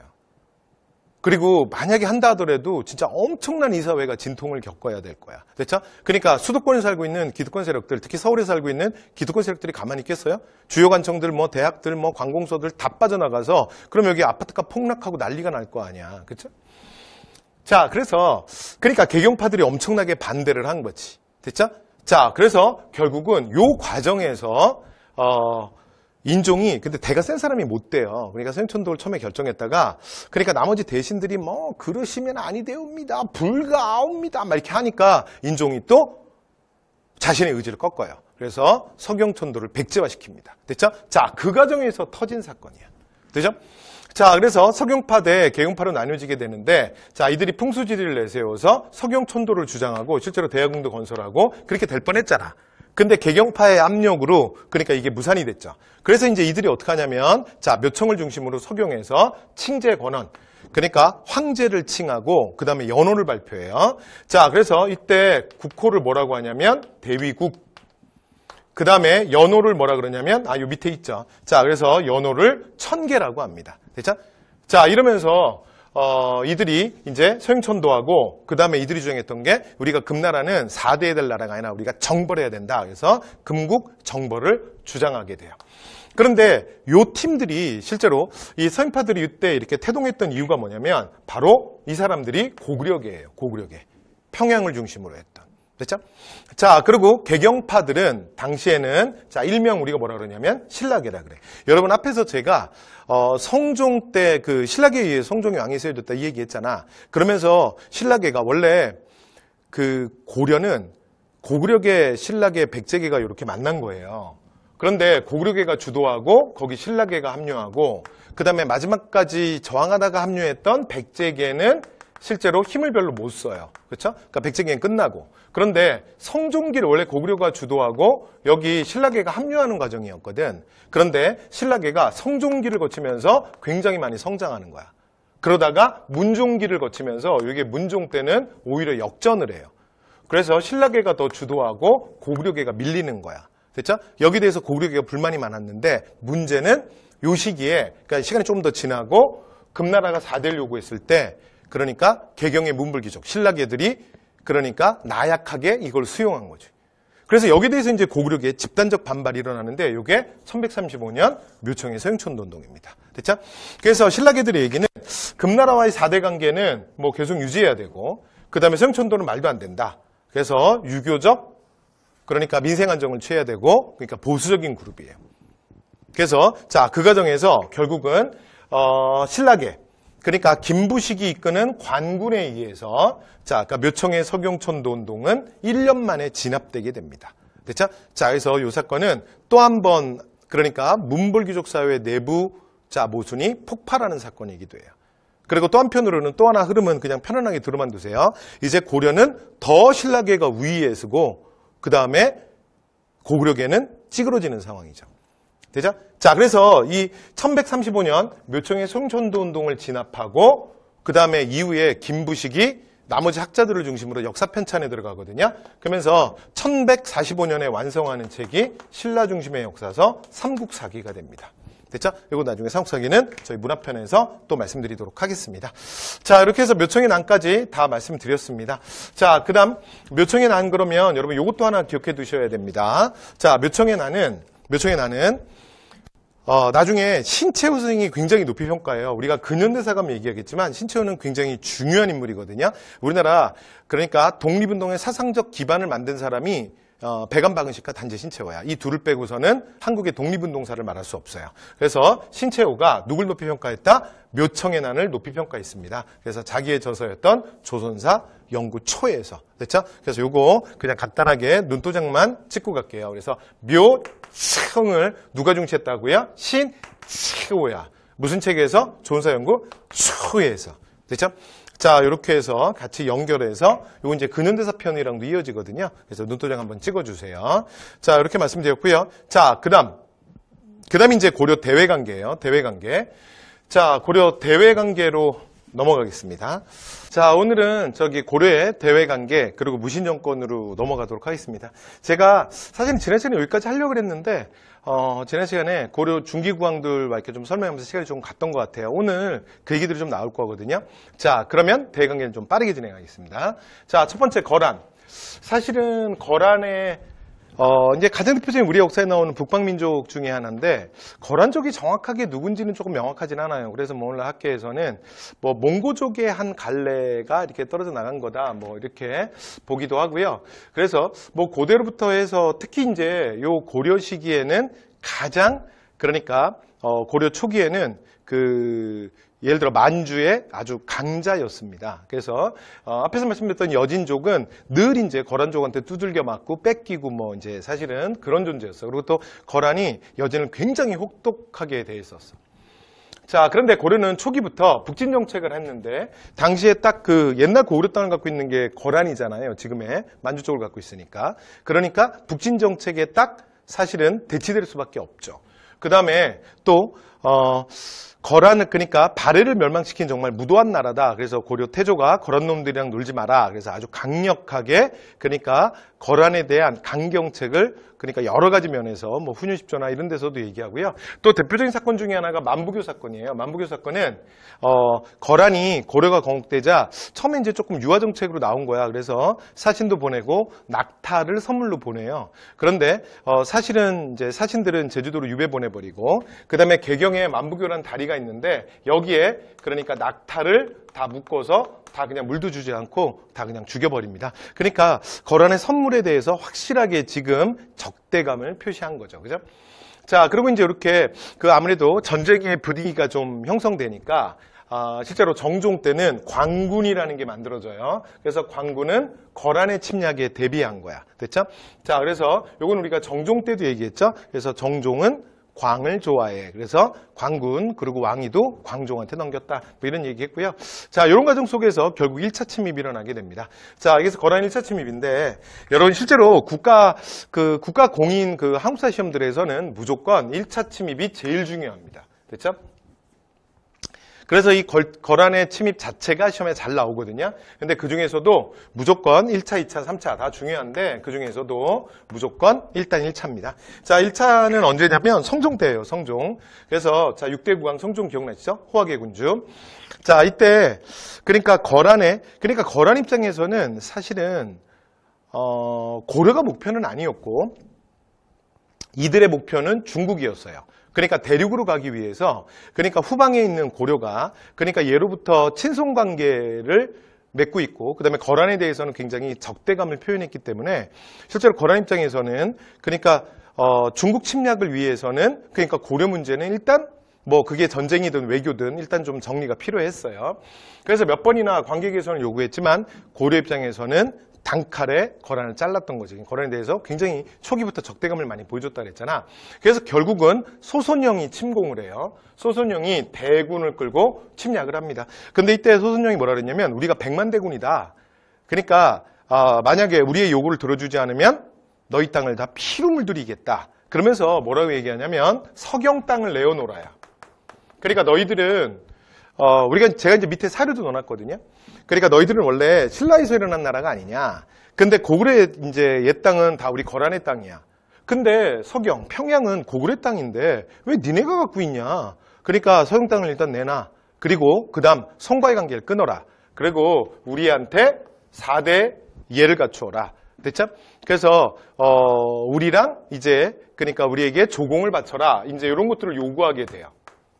그리고 만약에 한다 하더라도 진짜 엄청난 이사회가 진통을 겪어야 될 거야. 됐죠? 그러니까 수도권에 살고 있는 기득권 세력들, 특히 서울에 살고 있는 기득권 세력들이 가만히 있겠어요? 주요 관청들, 뭐 대학들, 뭐 관공서들 다 빠져나가서 그럼 여기 아파트가 폭락하고 난리가 날 거 아니야. 그렇죠? 자, 그래서 그러니까 개경파들이 엄청나게 반대를 한 거지. 됐죠? 자, 그래서 결국은 요 과정에서 어, 인종이 근데 대가 센 사람이 못 돼요. 그러니까 서영천도를 처음에 결정했다가 그러니까 나머지 대신들이 뭐 그러시면 아니되옵니다. 불가옵니다. 막 이렇게 하니까 인종이 또 자신의 의지를 꺾어요. 그래서 석영천도를 백제화시킵니다. 됐죠? 자, 그 과정에서 터진 사건이야. 되죠? 자, 그래서 석경파대 개흥파로 나뉘어지게 되는데 자, 이들이 풍수지리를 내세워서 석경천도를 주장하고 실제로 대야궁도 건설하고 그렇게 될 뻔했잖아. 근데 개경파의 압력으로 그러니까 이게 무산이 됐죠. 그래서 이제 이들이 어떻게 하냐면 자 묘청을 중심으로 석용에서 칭제 권원 그러니까 황제를 칭하고 그 다음에 연호를 발표해요. 자 그래서 이때 국호를 뭐라고 하냐면 대위국 그 다음에 연호를 뭐라 그러냐면 아요 밑에 있죠. 자 그래서 연호를 천계라고 합니다. 됐죠? 자 이러면서 어, 이들이 이제 소행천도하고 그 다음에 이들이 주장했던 게 우리가 금나라는 4대에 될 나라가 아니라 우리가 정벌해야 된다. 그래서 금국 정벌을 주장하게 돼요. 그런데 요 팀들이 실제로 이 서인파들이 이때 이렇게 태동했던 이유가 뭐냐면 바로 이 사람들이 고구려계예요. 고구려계. 평양을 중심으로 했던. 됐죠? 자, 그리고 개경파들은 당시에는 자, 일명 우리가 뭐라 그러냐면 신라계라 그래. 여러분 앞에서 제가 어, 성종 때 그 신라계에 의해 성종이 왕이 세워됐다이 얘기했잖아. 그러면서 신라계가 원래 그 고려는 고구려계, 신라계, 백제계가 이렇게 만난 거예요. 그런데 고구려계가 주도하고 거기 신라계가 합류하고 그 다음에 마지막까지 저항하다가 합류했던 백제계는 실제로 힘을 별로 못 써요. 그렇죠? 그러니까 백제기는 끝나고. 그런데 성종기를 원래 고구려가 주도하고 여기 신라계가 합류하는 과정이었거든. 그런데 신라계가 성종기를 거치면서 굉장히 많이 성장하는 거야. 그러다가 문종기를 거치면서 이게 문종 때는 오히려 역전을 해요. 그래서 신라계가 더 주도하고 고구려계가 밀리는 거야. 됐죠? 여기에 대해서 고구려계가 불만이 많았는데 문제는 요 시기에 그러니까 시간이 좀 더 지나고 금나라가 4대를 요구했을 때 그러니까 개경의 문불기적, 신라계들이 그러니까 나약하게 이걸 수용한 거죠. 그래서 여기에 대해서 이제 고구려계의 집단적 반발이 일어나는데 이게 1135년 묘청의서 용천논동입니다. 됐죠? 그래서 신라계들의 얘기는 금나라와의 4대 관계는 뭐 계속 유지해야 되고 그 다음에 서촌도는 말도 안 된다. 그래서 유교적 그러니까 민생안정을 취해야 되고 그러니까 보수적인 그룹이에요. 그래서 자그 과정에서 결국은 어, 신라계 그러니까 김부식이 이끄는 관군에 의해서 자 아까 그러니까 묘청의 석경천도 운동은 1년 만에 진압되게 됩니다. 됐죠? 자 그래서 이 사건은 또 한 번 그러니까 문벌귀족 사회 내부 자 모순이 폭발하는 사건이기도 해요. 그리고 또 한편으로는 또 하나 흐름은 그냥 편안하게 들어만 두세요. 이제 고려는 더 신라계가 위에 서고 그 다음에 고구려계는 찌그러지는 상황이죠. 되죠? 자, 그래서 이 1135년 묘청의 송천도 운동을 진압하고 그 다음에 이후에 김부식이 나머지 학자들을 중심으로 역사 편찬에 들어가거든요. 그러면서 1145년에 완성하는 책이 신라 중심의 역사서 삼국사기가 됩니다. 됐죠? 이거 나중에 삼국사기는 저희 문화편에서 또 말씀드리도록 하겠습니다. 자, 이렇게 해서 묘청의 난까지 다 말씀드렸습니다. 자, 그 다음 묘청의 난 그러면 여러분 이것도 하나 기억해 두셔야 됩니다. 자, 묘청의 난은 묘청의 난은 어, 나중에 신채우 선생이 굉장히 높이 평가해요. 우리가 근현대사 가 얘기하겠지만 신채우는 굉장히 중요한 인물이거든요. 우리나라 그러니까 독립운동의 사상적 기반을 만든 사람이 어, 배간박은식과 단지 신체호야. 이 둘을 빼고서는 한국의 독립운동사를 말할 수 없어요. 그래서 신체호가 누굴 높이 평가했다? 묘청의 난을 높이 평가했습니다. 그래서 자기의 저서였던 조선사 연구 초에서 됐죠? 그래서 요거 그냥 간단하게 눈도장만 찍고 갈게요. 그래서 묘청을 누가 중시했다고요? 신체호야. 무슨 책에서? 조선사 연구 초에서 됐죠? 자, 이렇게 해서 같이 연결해서 요거 이제 근현대사 그 편이랑도 이어지거든요. 그래서 눈도장 한번 찍어주세요. 자, 이렇게 말씀드렸고요. 자, 그다음 그다음 이제 고려 대외관계예요. 대외관계. 자, 고려 대외관계로 넘어가겠습니다. 자, 오늘은 저기 고려의 대외관계 그리고 무신정권으로 넘어가도록 하겠습니다. 제가 사실 지난 시간에 여기까지 하려고 그랬는데 어, 지난 시간에 고려 중기구왕들 이렇게 좀 설명하면서 시간이 좀 갔던 것 같아요. 오늘 그 얘기들이 좀 나올 거거든요. 자, 그러면 대강의는 좀 빠르게 진행하겠습니다. 자, 첫 번째 거란. 사실은 거란의 어, 이제 가장 대표적인 우리 역사에 나오는 북방민족 중의 하나인데 거란족이 정확하게 누군지는 조금 명확하진 않아요. 그래서 뭐 오늘 학계에서는 뭐 몽고족의 한 갈래가 이렇게 떨어져 나간 거다 뭐 이렇게 보기도 하고요. 그래서 뭐 고대로부터 해서 특히 이제 요 고려 시기에는 가장 그러니까 어, 고려 초기에는 그 예를 들어 만주의 아주 강자였습니다. 그래서 어, 앞에서 말씀드렸던 여진족은 늘 이제 거란족한테 두들겨 맞고 뺏기고 뭐 이제 사실은 그런 존재였어. 요 그리고 또 거란이 여진을 굉장히 혹독하게 대했었어. 자, 그런데 고려는 초기부터 북진 정책을 했는데 당시에 딱 그 옛날 고려 땅을 갖고 있는 게 거란이잖아요. 지금의 만주 쪽을 갖고 있으니까. 그러니까 북진 정책에 딱 사실은 대치될 수밖에 없죠. 그 다음에 또 어. 거란을 그러니까 바레를 멸망시킨 정말 무도한 나라다. 그래서 고려 태조가 거란 놈들이랑 놀지 마라. 그래서 아주 강력하게 그러니까 거란에 대한 강경책을 그러니까 여러 가지 면에서 뭐 훈유십조나 이런 데서도 얘기하고요. 또 대표적인 사건 중에 하나가 만부교 사건이에요. 만부교 사건은 어, 거란이 고려가 건국되자 처음에 이제 조금 유화 정책으로 나온 거야. 그래서 사신도 보내고 낙타를 선물로 보내요. 그런데 어, 사실은 이제 사신들은 제주도로 유배 보내버리고 그다음에 개경에 만부교라는 다리가 있는데 여기에 그러니까 낙타를 다 묶어서 다 그냥 물도 주지 않고 다 그냥 죽여버립니다. 그러니까 거란의 선물에 대해서 확실하게 지금 적대감을 표시한 거죠. 그죠? 자, 그리고 이제 이렇게 그 아무래도 전쟁의 분위기가 좀 형성되니까 아, 실제로 정종 때는 광군이라는 게 만들어져요. 그래서 광군은 거란의 침략에 대비한 거야. 됐죠? 자, 그래서 이건 우리가 정종 때도 얘기했죠. 그래서 정종은 광을 좋아해. 그래서 광군 그리고 왕위도 광종한테 넘겼다. 뭐 이런 얘기했고요. 자 이런 과정 속에서 결국 1차 침입이 일어나게 됩니다. 자 여기서 거란 1차 침입인데 여러분 실제로 국가 그 국가 공인 그항사 시험들에서는 무조건 1차 침입이 제일 중요합니다. 됐죠? 그래서 이 걸, 거란의 침입 자체가 시험에 잘 나오거든요. 근데 그 중에서도 무조건 1차, 2차, 3차 다 중요한데 그 중에서도 무조건 일단 1차입니다. 자, 1차는 언제냐면 성종 때예요. 성종. 그래서 자, 6대 국왕 성종 기억나시죠? 호화계 군주. 자, 이때 그러니까 거란의 그러니까 거란 입장에서는 사실은 어, 고려가 목표는 아니었고 이들의 목표는 중국이었어요. 그러니까 대륙으로 가기 위해서 그러니까 후방에 있는 고려가 그러니까 예로부터 친손 관계를 맺고 있고 그다음에 거란에 대해서는 굉장히 적대감을 표현했기 때문에 실제로 거란 입장에서는 그러니까 어, 중국 침략을 위해서는 그러니까 고려 문제는 일단 뭐 그게 전쟁이든 외교든 일단 좀 정리가 필요했어요. 그래서 몇 번이나 관계 개선을 요구했지만 고려 입장에서는 단칼에 거란을 잘랐던 거지. 거란에 대해서 굉장히 초기부터 적대감을 많이 보여줬다 그랬잖아. 그래서 결국은 소손령이 침공을 해요. 소손령이 대군을 끌고 침략을 합니다. 근데 이때 소손령이 뭐라 그랬냐면 우리가 백만 대군이다. 그러니까 어, 만약에 우리의 요구를 들어주지 않으면 너희 땅을 다 피로 물들이겠다. 그러면서 뭐라고 얘기하냐면 석영 땅을 내어놓아야. 그러니까 너희들은 어, 우리가 제가 이제 밑에 사료도 넣어놨거든요. 그러니까 너희들은 원래 신라에서 일어난 나라가 아니냐. 근데 고구려 이제 옛 땅은 다 우리 거란의 땅이야. 근데 서경, 평양은 고구려 땅인데 왜 니네가 갖고 있냐. 그러니까 서경 땅을 일단 내놔. 그리고 그 다음 성과의 관계를 끊어라. 그리고 우리한테 4대 예를 갖추어라. 됐죠? 그래서 어, 우리랑 이제 그러니까 우리에게 조공을 바쳐라. 이제 이런 것들을 요구하게 돼요.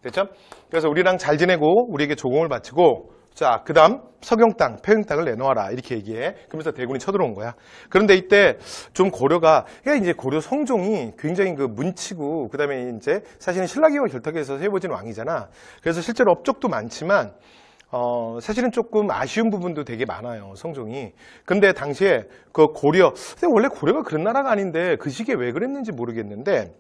됐죠? 그래서 우리랑 잘 지내고 우리에게 조공을 바치고 자, 그 다음 석영땅, 폐영땅을 내놓아라 이렇게 얘기해. 그러면서 대군이 쳐들어온 거야. 그런데 이때 좀 고려가 그러니까 이제 고려 성종이 굉장히 그 문치고 그 다음에 이제 사실은 신라기을 결탁해서 세워진 왕이잖아. 그래서 실제로 업적도 많지만 어, 사실은 조금 아쉬운 부분도 되게 많아요, 성종이. 근데 당시에 그 고려, 근데 원래 고려가 그런 나라가 아닌데 그 시기에 왜 그랬는지 모르겠는데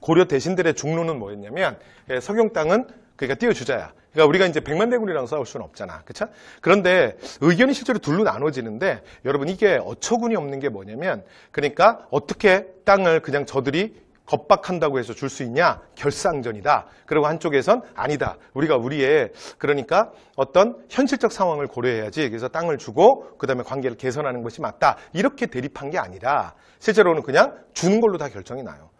고려 대신들의 중로는 뭐였냐면 예, 석영 땅은 그러니까 띄워주자야. 그러니까 우리가 이제 백만 대군이랑 싸울 수는 없잖아. 그쵸? 그런데 의견이 실제로 둘로 나눠지는데 여러분 이게 어처구니 없는 게 뭐냐면 그러니까 어떻게 땅을 그냥 저들이 겁박한다고 해서 줄 수 있냐? 결상전이다. 그리고 한쪽에선 아니다. 우리가 우리의 그러니까 어떤 현실적 상황을 고려해야지. 그래서 땅을 주고 그다음에 관계를 개선하는 것이 맞다. 이렇게 대립한 게 아니라 실제로는 그냥 주는 걸로 다 결정이 나요.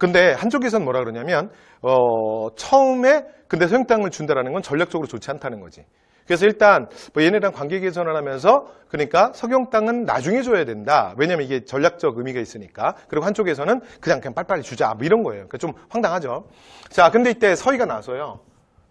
근데 한쪽에서는 뭐라 그러냐면 어, 처음에 근데 소형땅을 준다라는 건 전략적으로 좋지 않다는 거지. 그래서 일단 뭐 얘네랑 관계 개선을 하면서 그러니까 석영땅은 나중에 줘야 된다. 왜냐면 이게 전략적 의미가 있으니까. 그리고 한쪽에서는 그냥 그냥 빨리빨리 주자. 뭐 이런 거예요. 그러니까 좀 황당하죠. 자, 근데 이때 서희가 나서요.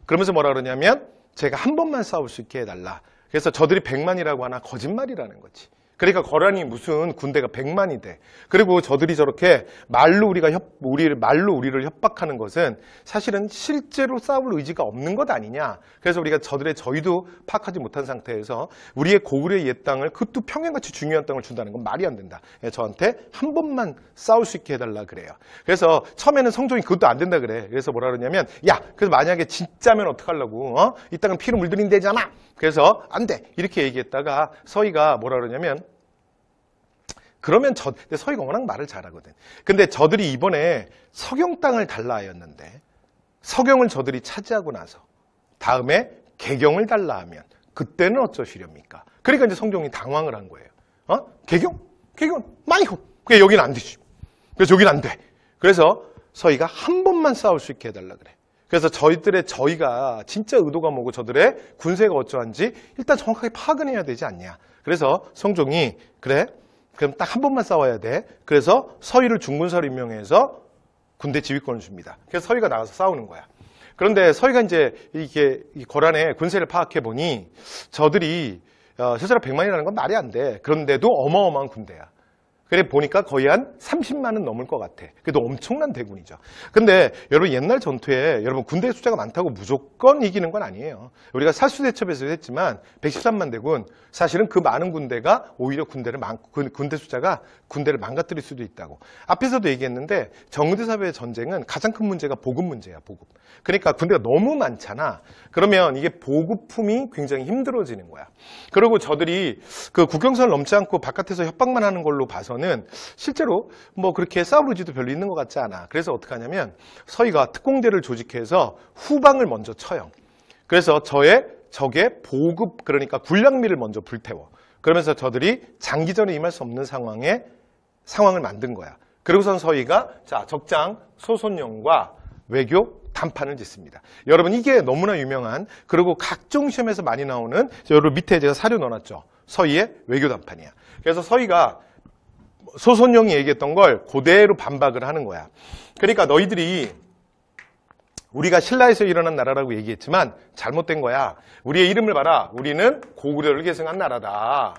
그러면서 뭐라 그러냐면 제가 한 번만 싸울 수 있게 해달라. 그래서 저들이 백만이라고 하나 거짓말이라는 거지. 그러니까 거란이 무슨 군대가 백만이 돼. 그리고 저들이 저렇게 말로 우리가 협, 우리를 말로 우리를 협박하는 것은 사실은 실제로 싸울 의지가 없는 것 아니냐. 그래서 우리가 저들의 저희도 파악하지 못한 상태에서 우리의 고구려의 옛 땅을 그것도 평행같이 중요한 땅을 준다는 건 말이 안 된다. 예, 저한테 한 번만 싸울 수 있게 해달라 그래요. 그래서 처음에는 성종이 그것도 안 된다 그래. 그래서 뭐라 그러냐면 야, 그래서 만약에 진짜면 어떡하려고? 어? 이 땅은 피로 물들인 데잖아. 그래서 안 돼. 이렇게 얘기했다가 서희가 뭐라 그러냐면 그러면 저, 근데 서희가 워낙 말을 잘하거든. 근데 저들이 이번에 석영 땅을 달라 하였는데 석영을 저들이 차지하고 나서 다음에 개경을 달라 하면 그때는 어쩌시렵니까? 그러니까 이제 성종이 당황을 한 거예요. 어? 개경? 개경? 마이호! 그게 여기는 안 되지. 그래서 여기는 안 돼. 그래서 서희가 한 번만 싸울 수 있게 해달라 그래. 그래서 저희들의 저희가 진짜 의도가 뭐고 저들의 군세가 어쩌한지 일단 정확하게 파악은 해야 되지 않냐. 그래서 성종이 그래 그럼 딱 한 번만 싸워야 돼. 그래서 서희를 중군사로 임명해서 군대 지휘권을 줍니다. 그래서 서희가 나가서 싸우는 거야. 그런데 서희가 이제 이게 거란의 군세를 파악해 보니 저들이 어, 실제로 100만이라는 건 말이 안 돼. 그런데도 어마어마한 군대야. 그래 보니까 거의 한 30만 은 넘을 것 같아. 그래도 엄청난 대군이죠. 근데 여러분 옛날 전투에 여러분 군대 숫자가 많다고 무조건 이기는 건 아니에요. 우리가 사수대첩에서 했지만 113만 대군 사실은 그 많은 군대가 오히려 군대를 망, 군대 숫자가 군대를 망가뜨릴 수도 있다고. 앞에서도 얘기했는데 정의대사의 회 전쟁은 가장 큰 문제가 보급 문제야 보급. 그러니까 군대가 너무 많잖아. 그러면 이게 보급품이 굉장히 힘들어지는 거야. 그리고 저들이 그 국경선을 넘지 않고 바깥에서 협박만 하는 걸로 봐서 보면은 실제로 뭐 그렇게 싸울 의지도 별로 있는 것 같지 않아. 그래서 어떻게 하냐면 서희가 특공대를 조직해서 후방을 먼저 쳐요. 그래서 저의 적의 보급 그러니까 군량미를 먼저 불태워. 그러면서 저들이 장기전에 임할 수 없는 상황에 상황을 만든 거야. 그리고선 서희가 자 적장 소손령과 외교 단판을 짓습니다. 여러분 이게 너무나 유명한 그리고 각종 시험에서 많이 나오는 여러 밑에 제가 사료 넣어놨죠. 서희의 외교 단판이야. 그래서 서희가 소손용이 얘기했던 걸 그대로 반박을 하는 거야. 그러니까 너희들이 우리가 신라에서 일어난 나라라고 얘기했지만 잘못된 거야. 우리의 이름을 봐라. 우리는 고구려를 계승한 나라다.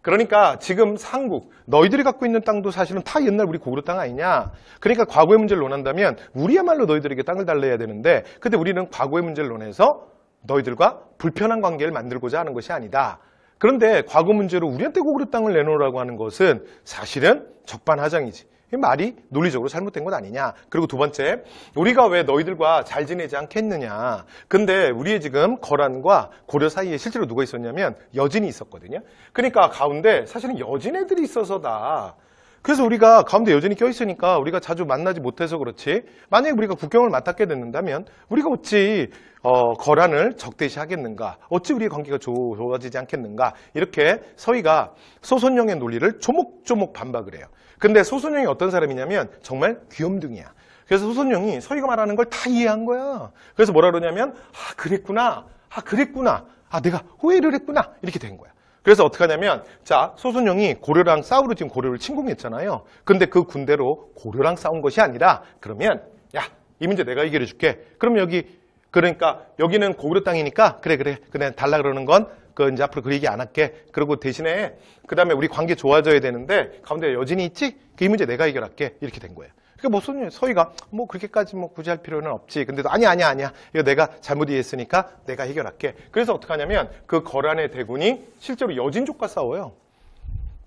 그러니까 지금 상국, 너희들이 갖고 있는 땅도 사실은 다 옛날 우리 고구려 땅 아니냐. 그러니까 과거의 문제를 논한다면 우리야말로 너희들에게 땅을 달래야 되는데 근데 우리는 과거의 문제를 논해서 너희들과 불편한 관계를 만들고자 하는 것이 아니다. 그런데 과거 문제로 우리한테 고구려 땅을 내놓으라고 하는 것은 사실은 적반하장이지. 말이 논리적으로 잘못된 것 아니냐. 그리고 두 번째, 우리가 왜 너희들과 잘 지내지 않겠느냐. 근데 우리의 지금 거란과 고려 사이에 실제로 누가 있었냐면 여진이 있었거든요. 그러니까 가운데 사실은 여진 애들이 있어서다. 그래서 우리가 가운데 여전히 껴있으니까 우리가 자주 만나지 못해서 그렇지 만약에 우리가 국경을 맡았게 된다면 우리가 어찌 어, 거란을 적대시하겠는가 어찌 우리의 관계가 좋아지지 않겠는가 이렇게 서희가 소손영의 논리를 조목조목 반박을 해요 근데 소손영이 어떤 사람이냐면 정말 귀염둥이야 그래서 소손영이 서희가 말하는 걸 다 이해한 거야 그래서 뭐라 그러냐면 아 그랬구나 아 그랬구나 아 내가 후회를 했구나 이렇게 된 거야 그래서 어떻게 하냐면 자 소순영이 고려랑 싸우러 지금 고려를 침공했잖아요. 근데 그 군대로 고려랑 싸운 것이 아니라 그러면 야이 문제 내가 해결해 줄게. 그럼 여기 그러니까 여기는 고려 땅이니까 그래 그래 그냥 달라 그러는 건 그 이제 앞으로 그 얘기 안 할게. 그리고 대신에 그 다음에 우리 관계 좋아져야 되는데 가운데 여진이 있지? 그이 문제 내가 해결할게. 이렇게 된 거예요. 그러니까 뭐 손님, 서희가 뭐 그렇게까지 뭐 굳이 할 필요는 없지. 근데도 아니 아니야 아니야. 이거 내가 잘못 이해했으니까 내가 해결할게. 그래서 어떻게 하냐면 그 거란의 대군이 실제로 여진족과 싸워요.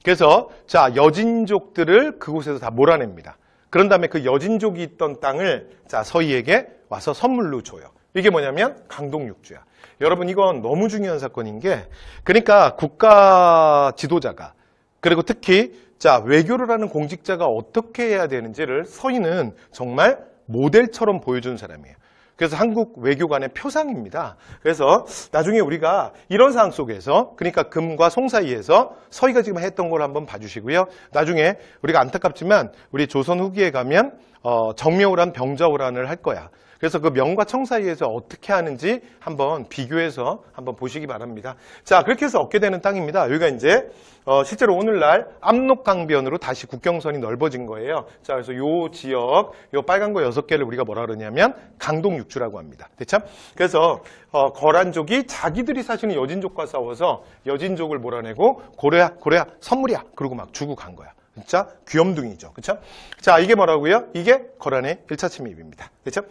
그래서 자 여진족들을 그곳에서 다 몰아냅니다. 그런 다음에 그 여진족이 있던 땅을 자 서희에게 와서 선물로 줘요. 이게 뭐냐면 강동육주야. 여러분 이건 너무 중요한 사건인 게 그러니까 국가 지도자가 그리고 특히 자, 외교를 하는 공직자가 어떻게 해야 되는지를 서인은 정말 모델처럼 보여준 사람이에요. 그래서 한국 외교관의 표상입니다. 그래서 나중에 우리가 이런 상황 속에서 그러니까 금과 송 사이에서 서희가 지금 했던 걸 한번 봐주시고요. 나중에 우리가 안타깝지만 우리 조선 후기에 가면 어, 정묘란 병자호란을 할 거야. 그래서 그 명과 청 사이에서 어떻게 하는지 한번 비교해서 한번 보시기 바랍니다. 자, 그렇게 해서 얻게 되는 땅입니다. 여기가 이제 어, 실제로 오늘날 압록강변으로 다시 국경선이 넓어진 거예요. 자, 그래서 요 지역, 요 빨간 거 여섯 개를 우리가 뭐라 그러냐면 강동 육주라고 합니다. 대참. 그래서 어, 거란족이 자기들이 사실은 여진족과 싸워서 여진족을 몰아내고 고래야, 고래야, 선물이야. 그러고 막 주고 간 거야. 진짜 귀염둥이죠. 그렇죠? 자, 이게 뭐라고요? 이게 거란의 1차 침입입니다. 그렇죠?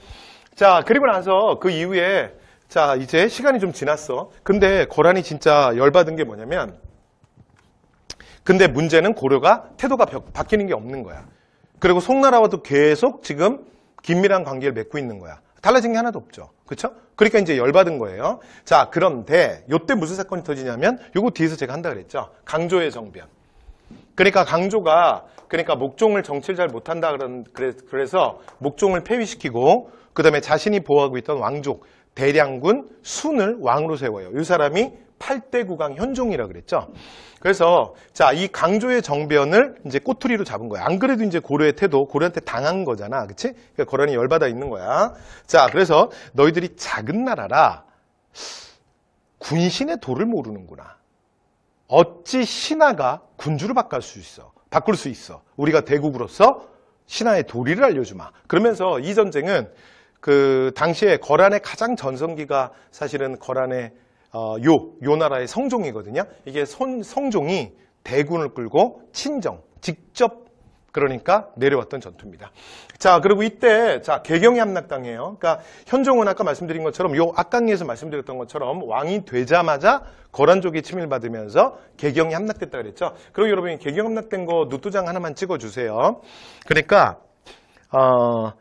자, 그리고 나서 그 이후에 자, 이제 시간이 좀 지났어. 근데 고란이 진짜 열받은 게 뭐냐면 근데 문제는 고려가 태도가 바뀌는 게 없는 거야. 그리고 송나라와도 계속 지금 긴밀한 관계를 맺고 있는 거야. 달라진 게 하나도 없죠. 그렇죠? 그러니까 이제 열받은 거예요. 자, 그런데 요때 무슨 사건이 터지냐면 요거 뒤에서 제가 한다 그랬죠. 강조의 정변. 그러니까 강조가 그러니까 목종을 정치를 잘 못한다 그런 그래서 목종을 폐위시키고 그 다음에 자신이 보호하고 있던 왕족, 대량군, 순을 왕으로 세워요. 이 사람이 8대 국왕 현종이라 그랬죠. 그래서 자이 강조의 정변을 이제 꼬투리로 잡은 거야. 안 그래도 이제 고려의 태도 고려한테 당한 거잖아, 그치 그러니까 고려는 열받아 있는 거야. 자 그래서 너희들이 작은 나라라 군신의 도를 모르는구나. 어찌 신하가 군주를 바꿀 수 있어? 바꿀 수 있어. 우리가 대국으로서 신하의 도리를 알려주마. 그러면서 이 전쟁은 그 당시에 거란의 가장 전성기가 사실은 거란의 어, 요, 요 나라의 성종이거든요. 이게 손, 성종이 대군을 끌고 친정, 직접 그러니까 내려왔던 전투입니다. 자, 그리고 이때 자 개경이 함락당해요. 그러니까 현종은 아까 말씀드린 것처럼 요 악강리에서 말씀드렸던 것처럼 왕이 되자마자 거란족이 침일받으면서 개경이 함락됐다 그랬죠. 그리고 여러분이 개경 함락된 거 노트장 하나만 찍어주세요. 그러니까 어,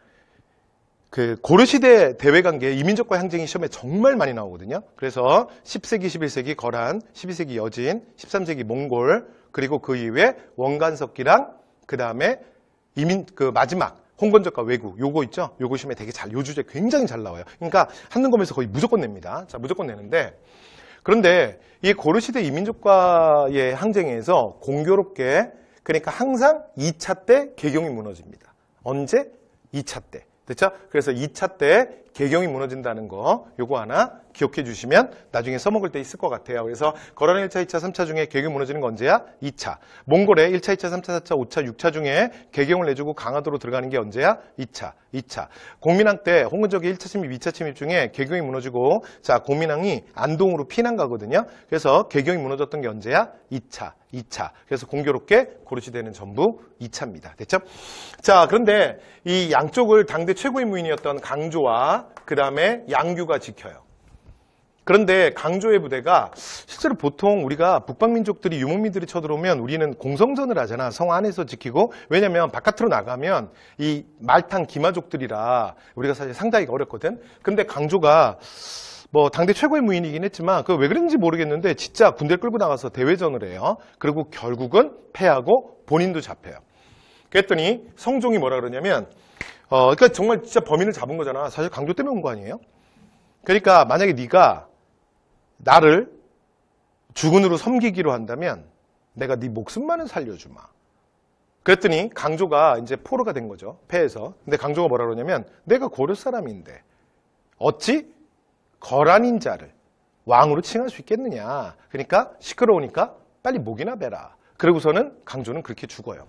그 고려시대 대외관계 이민족과 향쟁이 시험에 정말 많이 나오거든요. 그래서 10세기, 11세기 거란, 12세기 여진, 13세기 몽골 그리고 그 이후에 원간석기랑 그 다음에 이민 그 마지막 홍건적과 외국 요거 있죠. 요거 시험에 되게 잘 요 주제 굉장히 잘 나와요. 그러니까 한는검에서 거의 무조건 냅니다. 자 무조건 내는데 그런데 이 고려시대 이민족과의 항쟁에서 공교롭게 그러니까 항상 2차 때 개경이 무너집니다. 언제? 2차 때. 됐죠? 그래서 2차 때 개경이 무너진다는 거 요거 하나 기억해 주시면 나중에 써먹을 때 있을 것 같아요. 그래서 거란의 1차, 2차, 3차 중에 개경이 무너지는 건 언제야? 2차. 몽골에 1차, 2차, 3차, 4차, 5차, 6차 중에 개경을 내주고 강화도로 들어가는 게 언제야? 2차. 2차. 공민왕 때 홍건적이 1차 침입, 2차 침입 중에 개경이 무너지고 자 공민왕이 안동으로 피난 가거든요. 그래서 개경이 무너졌던 게 언제야? 2차. 2차. 그래서 공교롭게 고르시 되는 전부 2차입니다. 됐죠? 자, 그런데 이 양쪽을 당대 최고의 무인이었던 강조와 그 다음에 양규가 지켜요. 그런데 강조의 부대가 실제로 보통 우리가 북방민족들이 유목민들이 쳐들어오면 우리는 공성전을 하잖아. 성 안에서 지키고 왜냐면 바깥으로 나가면 이 말탕 기마족들이라 우리가 사실 상당히 어렵거든. 근데 강조가 뭐 당대 최고의 무인이긴 했지만 그왜 그랬는지 모르겠는데 진짜 군대를 끌고 나가서 대외전을 해요. 그리고 결국은 패하고 본인도 잡혀요. 그랬더니 성종이 뭐라 그러냐면 어, 그러니까 정말 진짜 범인을 잡은 거잖아. 사실 강조 때문에 온 거 아니에요? 그러니까 만약에 네가 나를 주군으로 섬기기로 한다면 내가 네 목숨만은 살려주마. 그랬더니 강조가 이제 포로가 된 거죠. 폐에서. 근데 강조가 뭐라 그러냐면 내가 고려 사람인데 어찌 거란인 자를 왕으로 칭할 수 있겠느냐. 그러니까 시끄러우니까 빨리 목이나 베라. 그러고서는 강조는 그렇게 죽어요.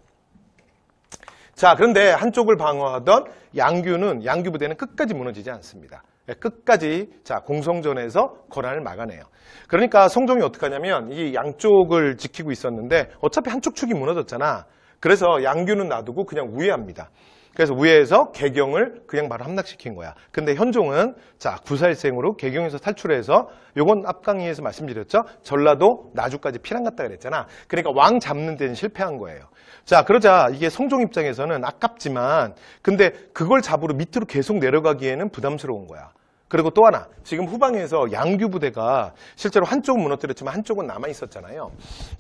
자, 그런데 한쪽을 방어하던 양규는 양규 부대는 끝까지 무너지지 않습니다. 예, 끝까지 자 공성전에서 거란을 막아내요. 그러니까 성종이 어떻게 하냐면 이 양쪽을 지키고 있었는데 어차피 한쪽 축이 무너졌잖아. 그래서 양규는 놔두고 그냥 우회합니다. 그래서 우회해서 개경을 그냥 바로 함락시킨 거야. 근데 현종은 자 구사일생으로 개경에서 탈출해서 요건 앞강의에서 말씀드렸죠. 전라도 나주까지 피랑 갔다 그랬잖아. 그러니까 왕 잡는 데는 실패한 거예요. 자 그러자 이게 성종 입장에서는 아깝지만 근데 그걸 잡으러 밑으로 계속 내려가기에는 부담스러운 거야. 그리고 또 하나 지금 후방에서 양규 부대가 실제로 한쪽은 무너뜨렸지만 한쪽은 남아 있었잖아요.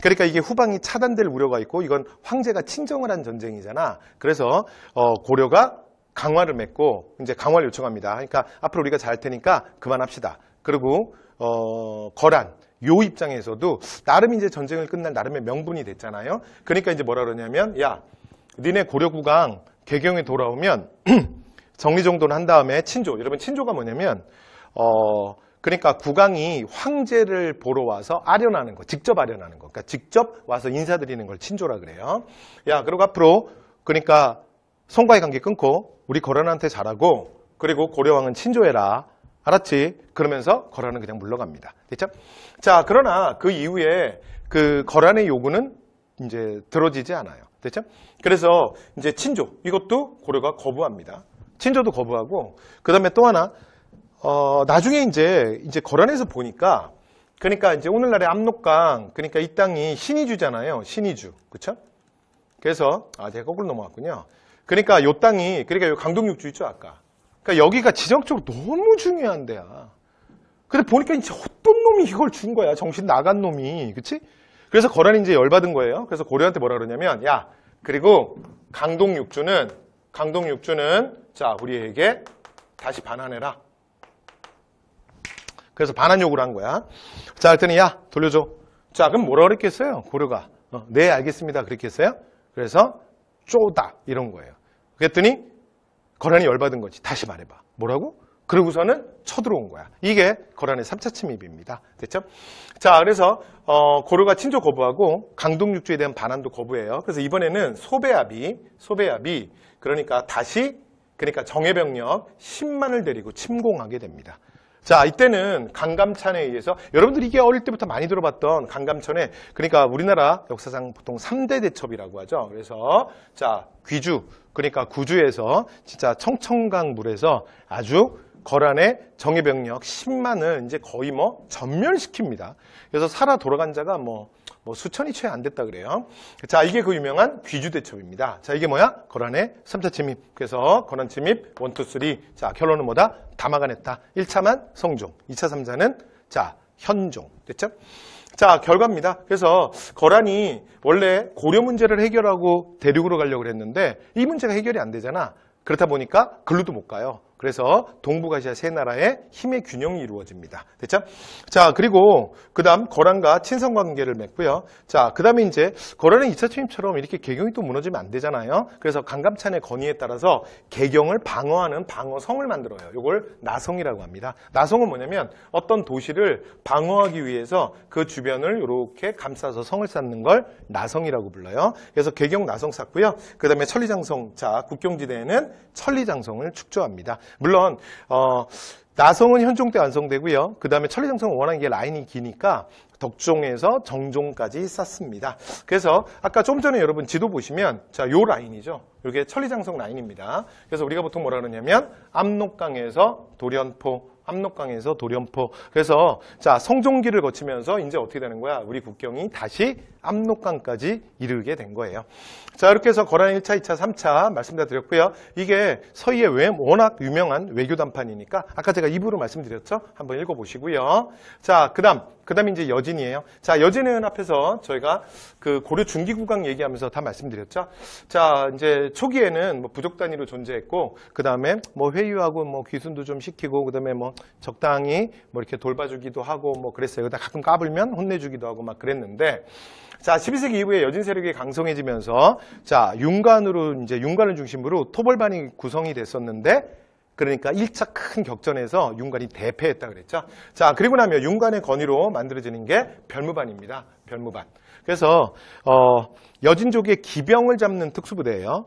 그러니까 이게 후방이 차단될 우려가 있고 이건 황제가 친정을 한 전쟁이잖아. 그래서 어, 고려가 강화를 맺고 이제 강화를 요청합니다. 그러니까 앞으로 우리가 잘 테니까 그만합시다. 그리고 어, 거란 요 입장에서도 나름 이제 전쟁을 끝날 나름의 명분이 됐잖아요. 그러니까 이제 뭐라 그러냐면 야 니네 고려국왕 개경에 돌아오면 정리정돈 한 다음에 친조 여러분 친조가 뭐냐면 어 그러니까 국왕이 황제를 보러 와서 아련하는 거 직접 아련하는 거 그러니까 직접 와서 인사드리는 걸 친조라 그래요. 야 그리고 앞으로 그러니까 송과의 관계 끊고 우리 거란한테 잘하고 그리고 고려왕은 친조해라. 알았지? 그러면서 거란은 그냥 물러갑니다. 됐죠? 자, 그러나 그 이후에 그 거란의 요구는 이제 들어지지 않아요. 됐죠? 그래서 이제 친조 이것도 고려가 거부합니다. 친조도 거부하고 그다음에 또 하나 어 나중에 이제 이제 거란에서 보니까 그러니까 이제 오늘날의 압록강 그러니까 이 땅이 신이주잖아요. 신이주. 그렇죠? 그래서 아 제가 거꾸로 넘어왔군요 그러니까 요 땅이 그러니까 요 강동육주 있죠, 아까. 그러니까 여기가 지정적으로 너무 중요한 데야. 근데 보니까 이제 어떤 놈이 이걸 준 거야. 정신 나간 놈이. 그치? 그래서 거란이 이제 열받은 거예요. 그래서 고려한테 뭐라 그러냐면, 야, 그리고 강동 육주는, 강동 육주는, 자, 우리에게 다시 반환해라. 그래서 반환 요구를 한 거야. 자, 그랬더니, 야, 돌려줘. 자, 그럼 뭐라 그랬겠어요? 고려가. 어, 네, 알겠습니다. 그랬겠어요? 그래서, 쪼다. 이런 거예요. 그랬더니, 거란이 열받은 거지. 다시 말해봐. 뭐라고? 그러고서는 쳐들어온 거야. 이게 거란의 3차 침입입니다. 됐죠? 자, 그래서 어, 고려가 친조 거부하고 강동육조에 대한 반환도 거부해요. 그래서 이번에는 소배합이, 소배합이 그러니까 다시 그러니까 정해병력 10만을 데리고 침공하게 됩니다. 자 이때는 강감찬에 의해서 여러분들 이게 어릴 때부터 많이 들어봤던 강감찬에 그러니까 우리나라 역사상 보통 3대 대첩이라고 하죠 그래서 자 귀주 그러니까 구주에서 진짜 청천강 물에서 아주 거란의 정예병력 10만을 이제 거의 뭐 전멸시킵니다. 그래서 살아 돌아간 자가 뭐, 뭐 수천이 채 안 됐다 그래요. 자, 이게 그 유명한 귀주대첩입니다. 자, 이게 뭐야? 거란의 3차 침입. 그래서 거란 침입 1, 2, 3. 자, 결론은 뭐다? 다 막아냈다. 1차만 성종, 2차, 3차는 자, 현종. 됐죠? 자, 결과입니다. 그래서 거란이 원래 고려 문제를 해결하고 대륙으로 가려고 했는데 이 문제가 해결이 안 되잖아. 그렇다 보니까 글루도못 가요. 그래서 동북아시아 세 나라의 힘의 균형이 이루어집니다. 됐죠? 자, 그리고 그 다음 거란과 친선 관계를 맺고요. 자, 그 다음에 이제 거란은 2차 침입처럼 이렇게 개경이 또 무너지면 안 되잖아요. 그래서 강감찬의 건의에 따라서 개경을 방어하는 방어성을 만들어요. 이걸 나성이라고 합니다. 나성은 뭐냐면 어떤 도시를 방어하기 위해서 그 주변을 이렇게 감싸서 성을 쌓는 걸 나성이라고 불러요. 그래서 개경 나성 쌓고요. 그 다음에 천리장성, 자, 국경지대에는 천리장성을 축조합니다. 물론 어, 나성은 현종 때 완성되고요. 그 다음에 천리장성은 워낙 이게 라인이 기니까 덕종에서 정종까지 쌓습니다 그래서 아까 좀 전에 여러분 지도 보시면 자, 요 라인이죠. 요게 천리장성 라인입니다. 그래서 우리가 보통 뭐라 그러냐면 압록강에서 도련포 압록강에서 도련포. 그래서 자 성종기를 거치면서 이제 어떻게 되는 거야? 우리 국경이 다시 압록강까지 이르게 된 거예요. 자 이렇게 해서 거란 1차, 2차, 3차 말씀 다 드렸고요. 이게 서희의 외, 워낙 유명한 외교 단판이니까 아까 제가 입으로 말씀드렸죠? 한번 읽어보시고요. 자 그다음 그다음 이제 여진이에요. 자 여진은 앞에서 저희가 그 고려 중기국왕 얘기하면서 다 말씀드렸죠. 자 이제 초기에는 뭐 부족 단위로 존재했고 그 다음에 뭐 회유하고 뭐 귀순도 좀 시키고 그 다음에 뭐 적당히 뭐 이렇게 돌봐주기도 하고 뭐 그랬어요. 그다 가끔 까불면 혼내주기도 하고 막 그랬는데 자 12세기 이후에 여진 세력이 강성해지면서 자 윤관으로 이제 윤관을 중심으로 토벌반이 구성이 됐었는데 그러니까 1차 큰 격전에서 윤관이 대패했다 그랬죠. 자 그리고 나면 윤관의 권위로 만들어지는 게 별무반입니다. 별무반. 그래서 어, 여진족의 기병을 잡는 특수부대예요.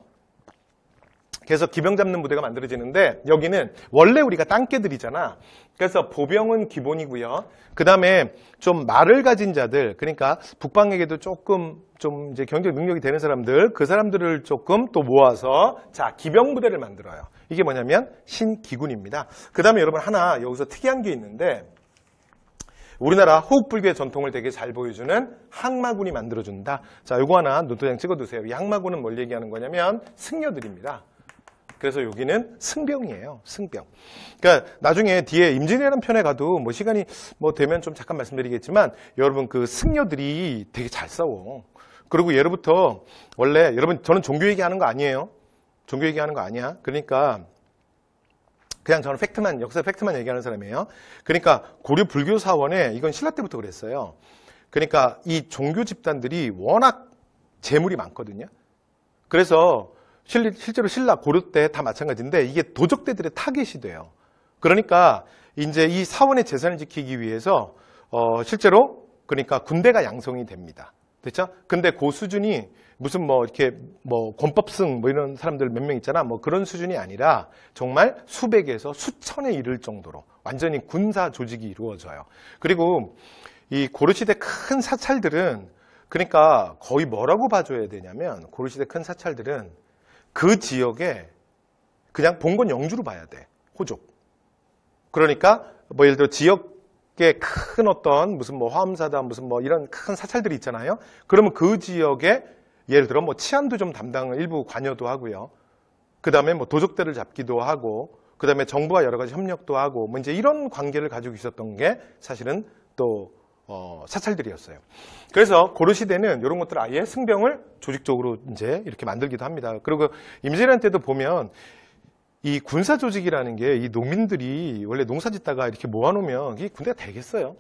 그래서 기병 잡는 부대가 만들어지는데 여기는 원래 우리가 땅개들이잖아. 그래서 보병은 기본이고요. 그 다음에 좀 말을 가진 자들, 그러니까 북방에게도 조금 좀 이제 경제 능력이 되는 사람들, 그 사람들을 조금 또 모아서 자 기병 부대를 만들어요. 이게 뭐냐면 신기군입니다. 그 다음에 여러분 하나 여기서 특이한 게 있는데 우리나라 호흡불교의 전통을 되게 잘 보여주는 항마군이 만들어준다. 자, 요거 하나 노트장 찍어두세요. 이 항마군은 뭘 얘기하는 거냐면 승려들입니다. 그래서 여기는 승병이에요. 승병. 그러니까 나중에 뒤에 임진왜란 편에 가도 뭐 시간이 뭐 되면 좀 잠깐 말씀드리겠지만 여러분 그 승려들이 되게 잘 싸워. 그리고 예로부터 원래 여러분 저는 종교 얘기하는 거 아니에요. 종교 얘기하는 거 아니야. 그러니까 그냥 저는 팩트만 역사 팩트만 얘기하는 사람이에요. 그러니까 고려 불교 사원에 이건 신라 때부터 그랬어요. 그러니까 이 종교 집단들이 워낙 재물이 많거든요. 그래서 실제로 신라 고려 때 다 마찬가지인데 이게 도적대들의 타겟이 돼요. 그러니까 이제 이 사원의 재산을 지키기 위해서 어 실제로 그러니까 군대가 양성이 됩니다. 됐죠? 근데 그 수준이 무슨 뭐 이렇게 뭐 권법승 뭐 이런 사람들 몇 명 있잖아. 뭐 그런 수준이 아니라 정말 수백에서 수천에 이를 정도로 완전히 군사 조직이 이루어져요. 그리고 이 고려시대 큰 사찰들은 그러니까 거의 뭐라고 봐줘야 되냐면 고려시대 큰 사찰들은 그 지역에 그냥 봉건 영주로 봐야 돼. 호족. 그러니까 뭐 예를 들어 지역에 큰 어떤 무슨 뭐 화엄사다 무슨 뭐 이런 큰 사찰들이 있잖아요. 그러면 그 지역에 예를 들어 뭐 치안도 좀 담당을 일부 관여도 하고요. 그 다음에 뭐 도적대를 잡기도 하고 그 다음에 정부와 여러 가지 협력도 하고 뭐 이제 이런 관계를 가지고 있었던 게 사실은 또 어, 사찰들이었어요. 그래서 고려시대는 이런 것들 을 아예 승병을 조직적으로 이제 이렇게 만들기도 합니다. 그리고 임진왜란 때도 보면 이 군사 조직이라는 게 이 농민들이 원래 농사 짓다가 이렇게 모아놓으면 이 군대가 되겠어요.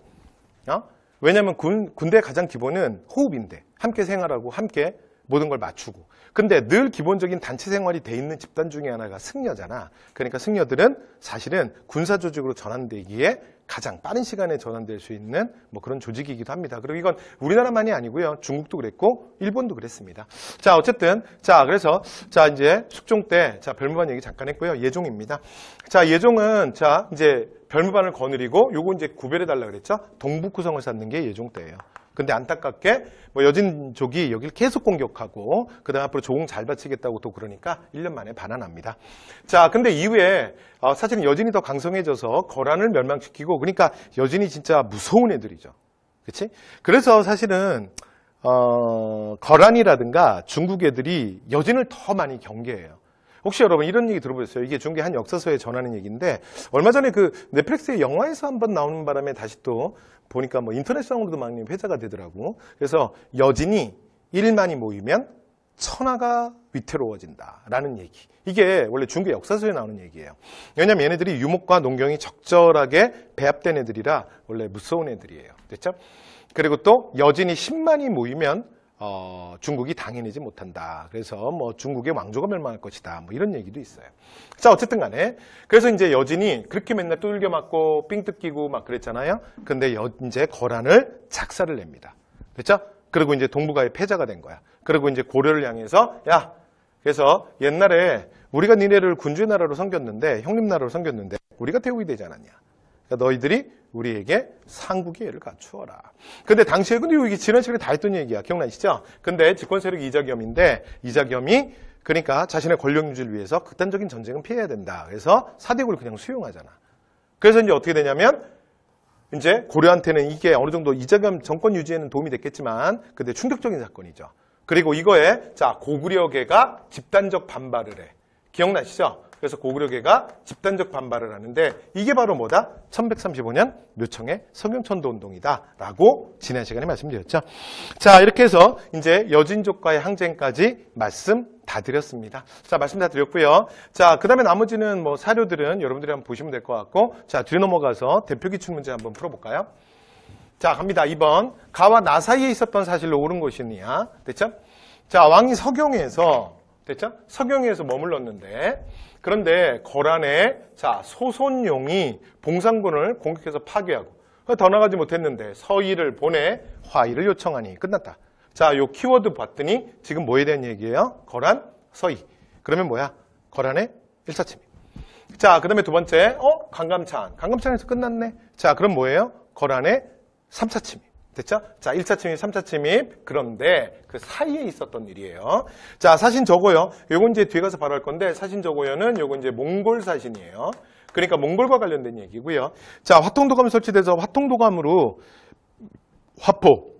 어? 왜냐하면 군, 군대의 가장 기본은 호흡인데 함께 생활하고 함께 모든 걸 맞추고 근데 늘 기본적인 단체 생활이 돼 있는 집단 중에 하나가 승려잖아 그러니까 승려들은 사실은 군사조직으로 전환되기에 가장 빠른 시간에 전환될 수 있는 뭐 그런 조직이기도 합니다. 그리고 이건 우리나라만이 아니고요. 중국도 그랬고 일본도 그랬습니다. 자 어쨌든 자 그래서 자 이제 숙종 때자 별무반 얘기 잠깐 했고요. 예종입니다. 자 예종은 자 이제 별무반을 거느리고 요거 이제 구별해 달라 그랬죠. 동북구성을 쌓는 게 예종 때예요. 근데 안타깝게 뭐 여진족이 여기를 계속 공격하고 그다음 앞으로 조공 잘 바치겠다고 또 그러니까 1년 만에 반환합니다. 자, 근데 이후에 어, 사실은 여진이 더 강성해져서 거란을 멸망시키고 그러니까 여진이 진짜 무서운 애들이죠. 그렇지? 그래서 사실은 어, 거란이라든가 중국 애들이 여진을 더 많이 경계해요. 혹시 여러분 이런 얘기 들어보셨어요? 이게 중계 한 역사서에 전하는 얘기인데 얼마 전에 그 넷플릭스의 영화에서 한번 나오는 바람에 다시 또 보니까 뭐 인터넷상으로도 막 회자가 되더라고. 그래서 여진이 1만이 모이면 천하가 위태로워진다라는 얘기. 이게 원래 중계 역사서에 나오는 얘기예요. 왜냐면 얘네들이 유목과 농경이 적절하게 배합된 애들이라 원래 무서운 애들이에요. 됐죠? 그리고 또 여진이 10만이 모이면 어, 중국이 당연내지 못한다. 그래서 뭐 중국의 왕조가 멸망할 것이다. 뭐 이런 얘기도 있어요. 자 어쨌든 간에 그래서 이제 여진이 그렇게 맨날 뚫겨 맞고 삥 뜯기고 막 그랬잖아요. 근데 여, 이제 거란을 작사를 냅니다. 그렇죠? 그리고 이제 동북아의 패자가 된 거야. 그리고 이제 고려를 향해서 야 그래서 옛날에 우리가 니네를 군주의 나라로 섬겼는데 형님 나라로 섬겼는데 우리가 태국이 되지 않았냐. 그러니까 너희들이 우리에게 상국의 예를 갖추어라. 근데 당시에 근데 이게 지난 시간에 다 했던 얘기야. 기억나시죠? 근데 집권 세력 이자겸인데 이자겸이 그러니까 자신의 권력 유지를 위해서 극단적인 전쟁은 피해야 된다. 그래서 사대국을 그냥 수용하잖아. 그래서 이제 어떻게 되냐면 이제 고려한테는 이게 어느 정도 이자겸 정권 유지에는 도움이 됐겠지만 근데 충격적인 사건이죠. 그리고 이거에 자 고구려계가 집단적 반발을 해. 기억나시죠? 그래서 고구려계가 집단적 반발을 하는데 이게 바로 뭐다? 1135년 묘청의 성균천도 운동이다라고 지난 시간에 말씀드렸죠. 자 이렇게 해서 이제 여진족과의 항쟁까지 말씀 다 드렸습니다. 자 말씀 다 드렸고요. 자그 다음에 나머지는 뭐 사료들은 여러분들이 한번 보시면 될 것 같고 자 뒤로 넘어가서 대표기출 문제 한번 풀어볼까요? 자 갑니다. 2번 가와 나 사이에 있었던 사실로 옳은 것이냐 됐죠? 자 왕이 서경에서 됐죠? 서경에서 머물렀는데 그런데 거란의자 소손용이 봉상군을 공격해서 파괴하고 더 나가지 못했는데 서의를 보내 화의를 요청하니 끝났다. 자, 요 키워드 봤더니 지금 뭐에 대한 얘기예요? 거란, 서의. 그러면 뭐야? 거란의 1차 침입. 자, 그 다음에 두 번째, 어? 강감찬. 강감찬에서 끝났네. 자, 그럼 뭐예요? 거란의 3차 침입. 됐죠? 자, 1차 침입, 3차 침입. 그런데 그 사이에 있었던 일이에요. 자, 사신 저고요. 요건 이제 뒤에 가서 바로 할 건데 사신 저고요는 요건 이제 몽골 사신이에요. 그러니까 몽골과 관련된 얘기고요. 자, 화통도감 설치돼서 화통도감으로 화포.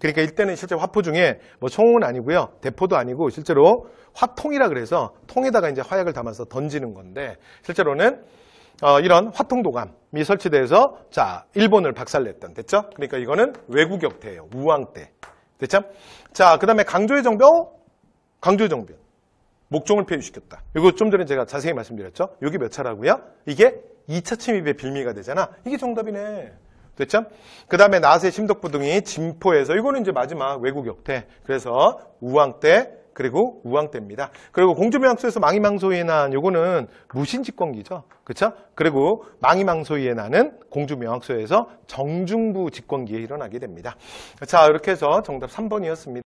그러니까 일단은 실제 화포 중에 뭐 총은 아니고요. 대포도 아니고 실제로 화통이라 그래서 통에다가 이제 화약을 담아서 던지는 건데 실제로는 어, 이런 화통도감 미 설치돼서 자 일본을 박살냈던 됐죠? 그러니까 이거는 외국역 태예요. 우왕 때 됐죠? 자 그다음에 강조의 정병 강조의 정병 목종을 폐위시켰다. 이거 좀 전에 제가 자세히 말씀드렸죠? 여기 몇 차라고요? 이게 2차 침입의 빌미가 되잖아. 이게 정답이네. 됐죠? 그 다음에 나세 심덕부 등이 진포해서 이거는 이제 마지막 외국 역태. 그래서 우왕 때 그리고 우왕때입니다. 그리고 공주명소에서망이망소에난 요거는 무신집권기죠. 그렇죠? 그리고 망이망소에 나는 공주명학소에서 정중부 집권기에 일어나게 됩니다. 자 이렇게 해서 정답 3번이었습니다.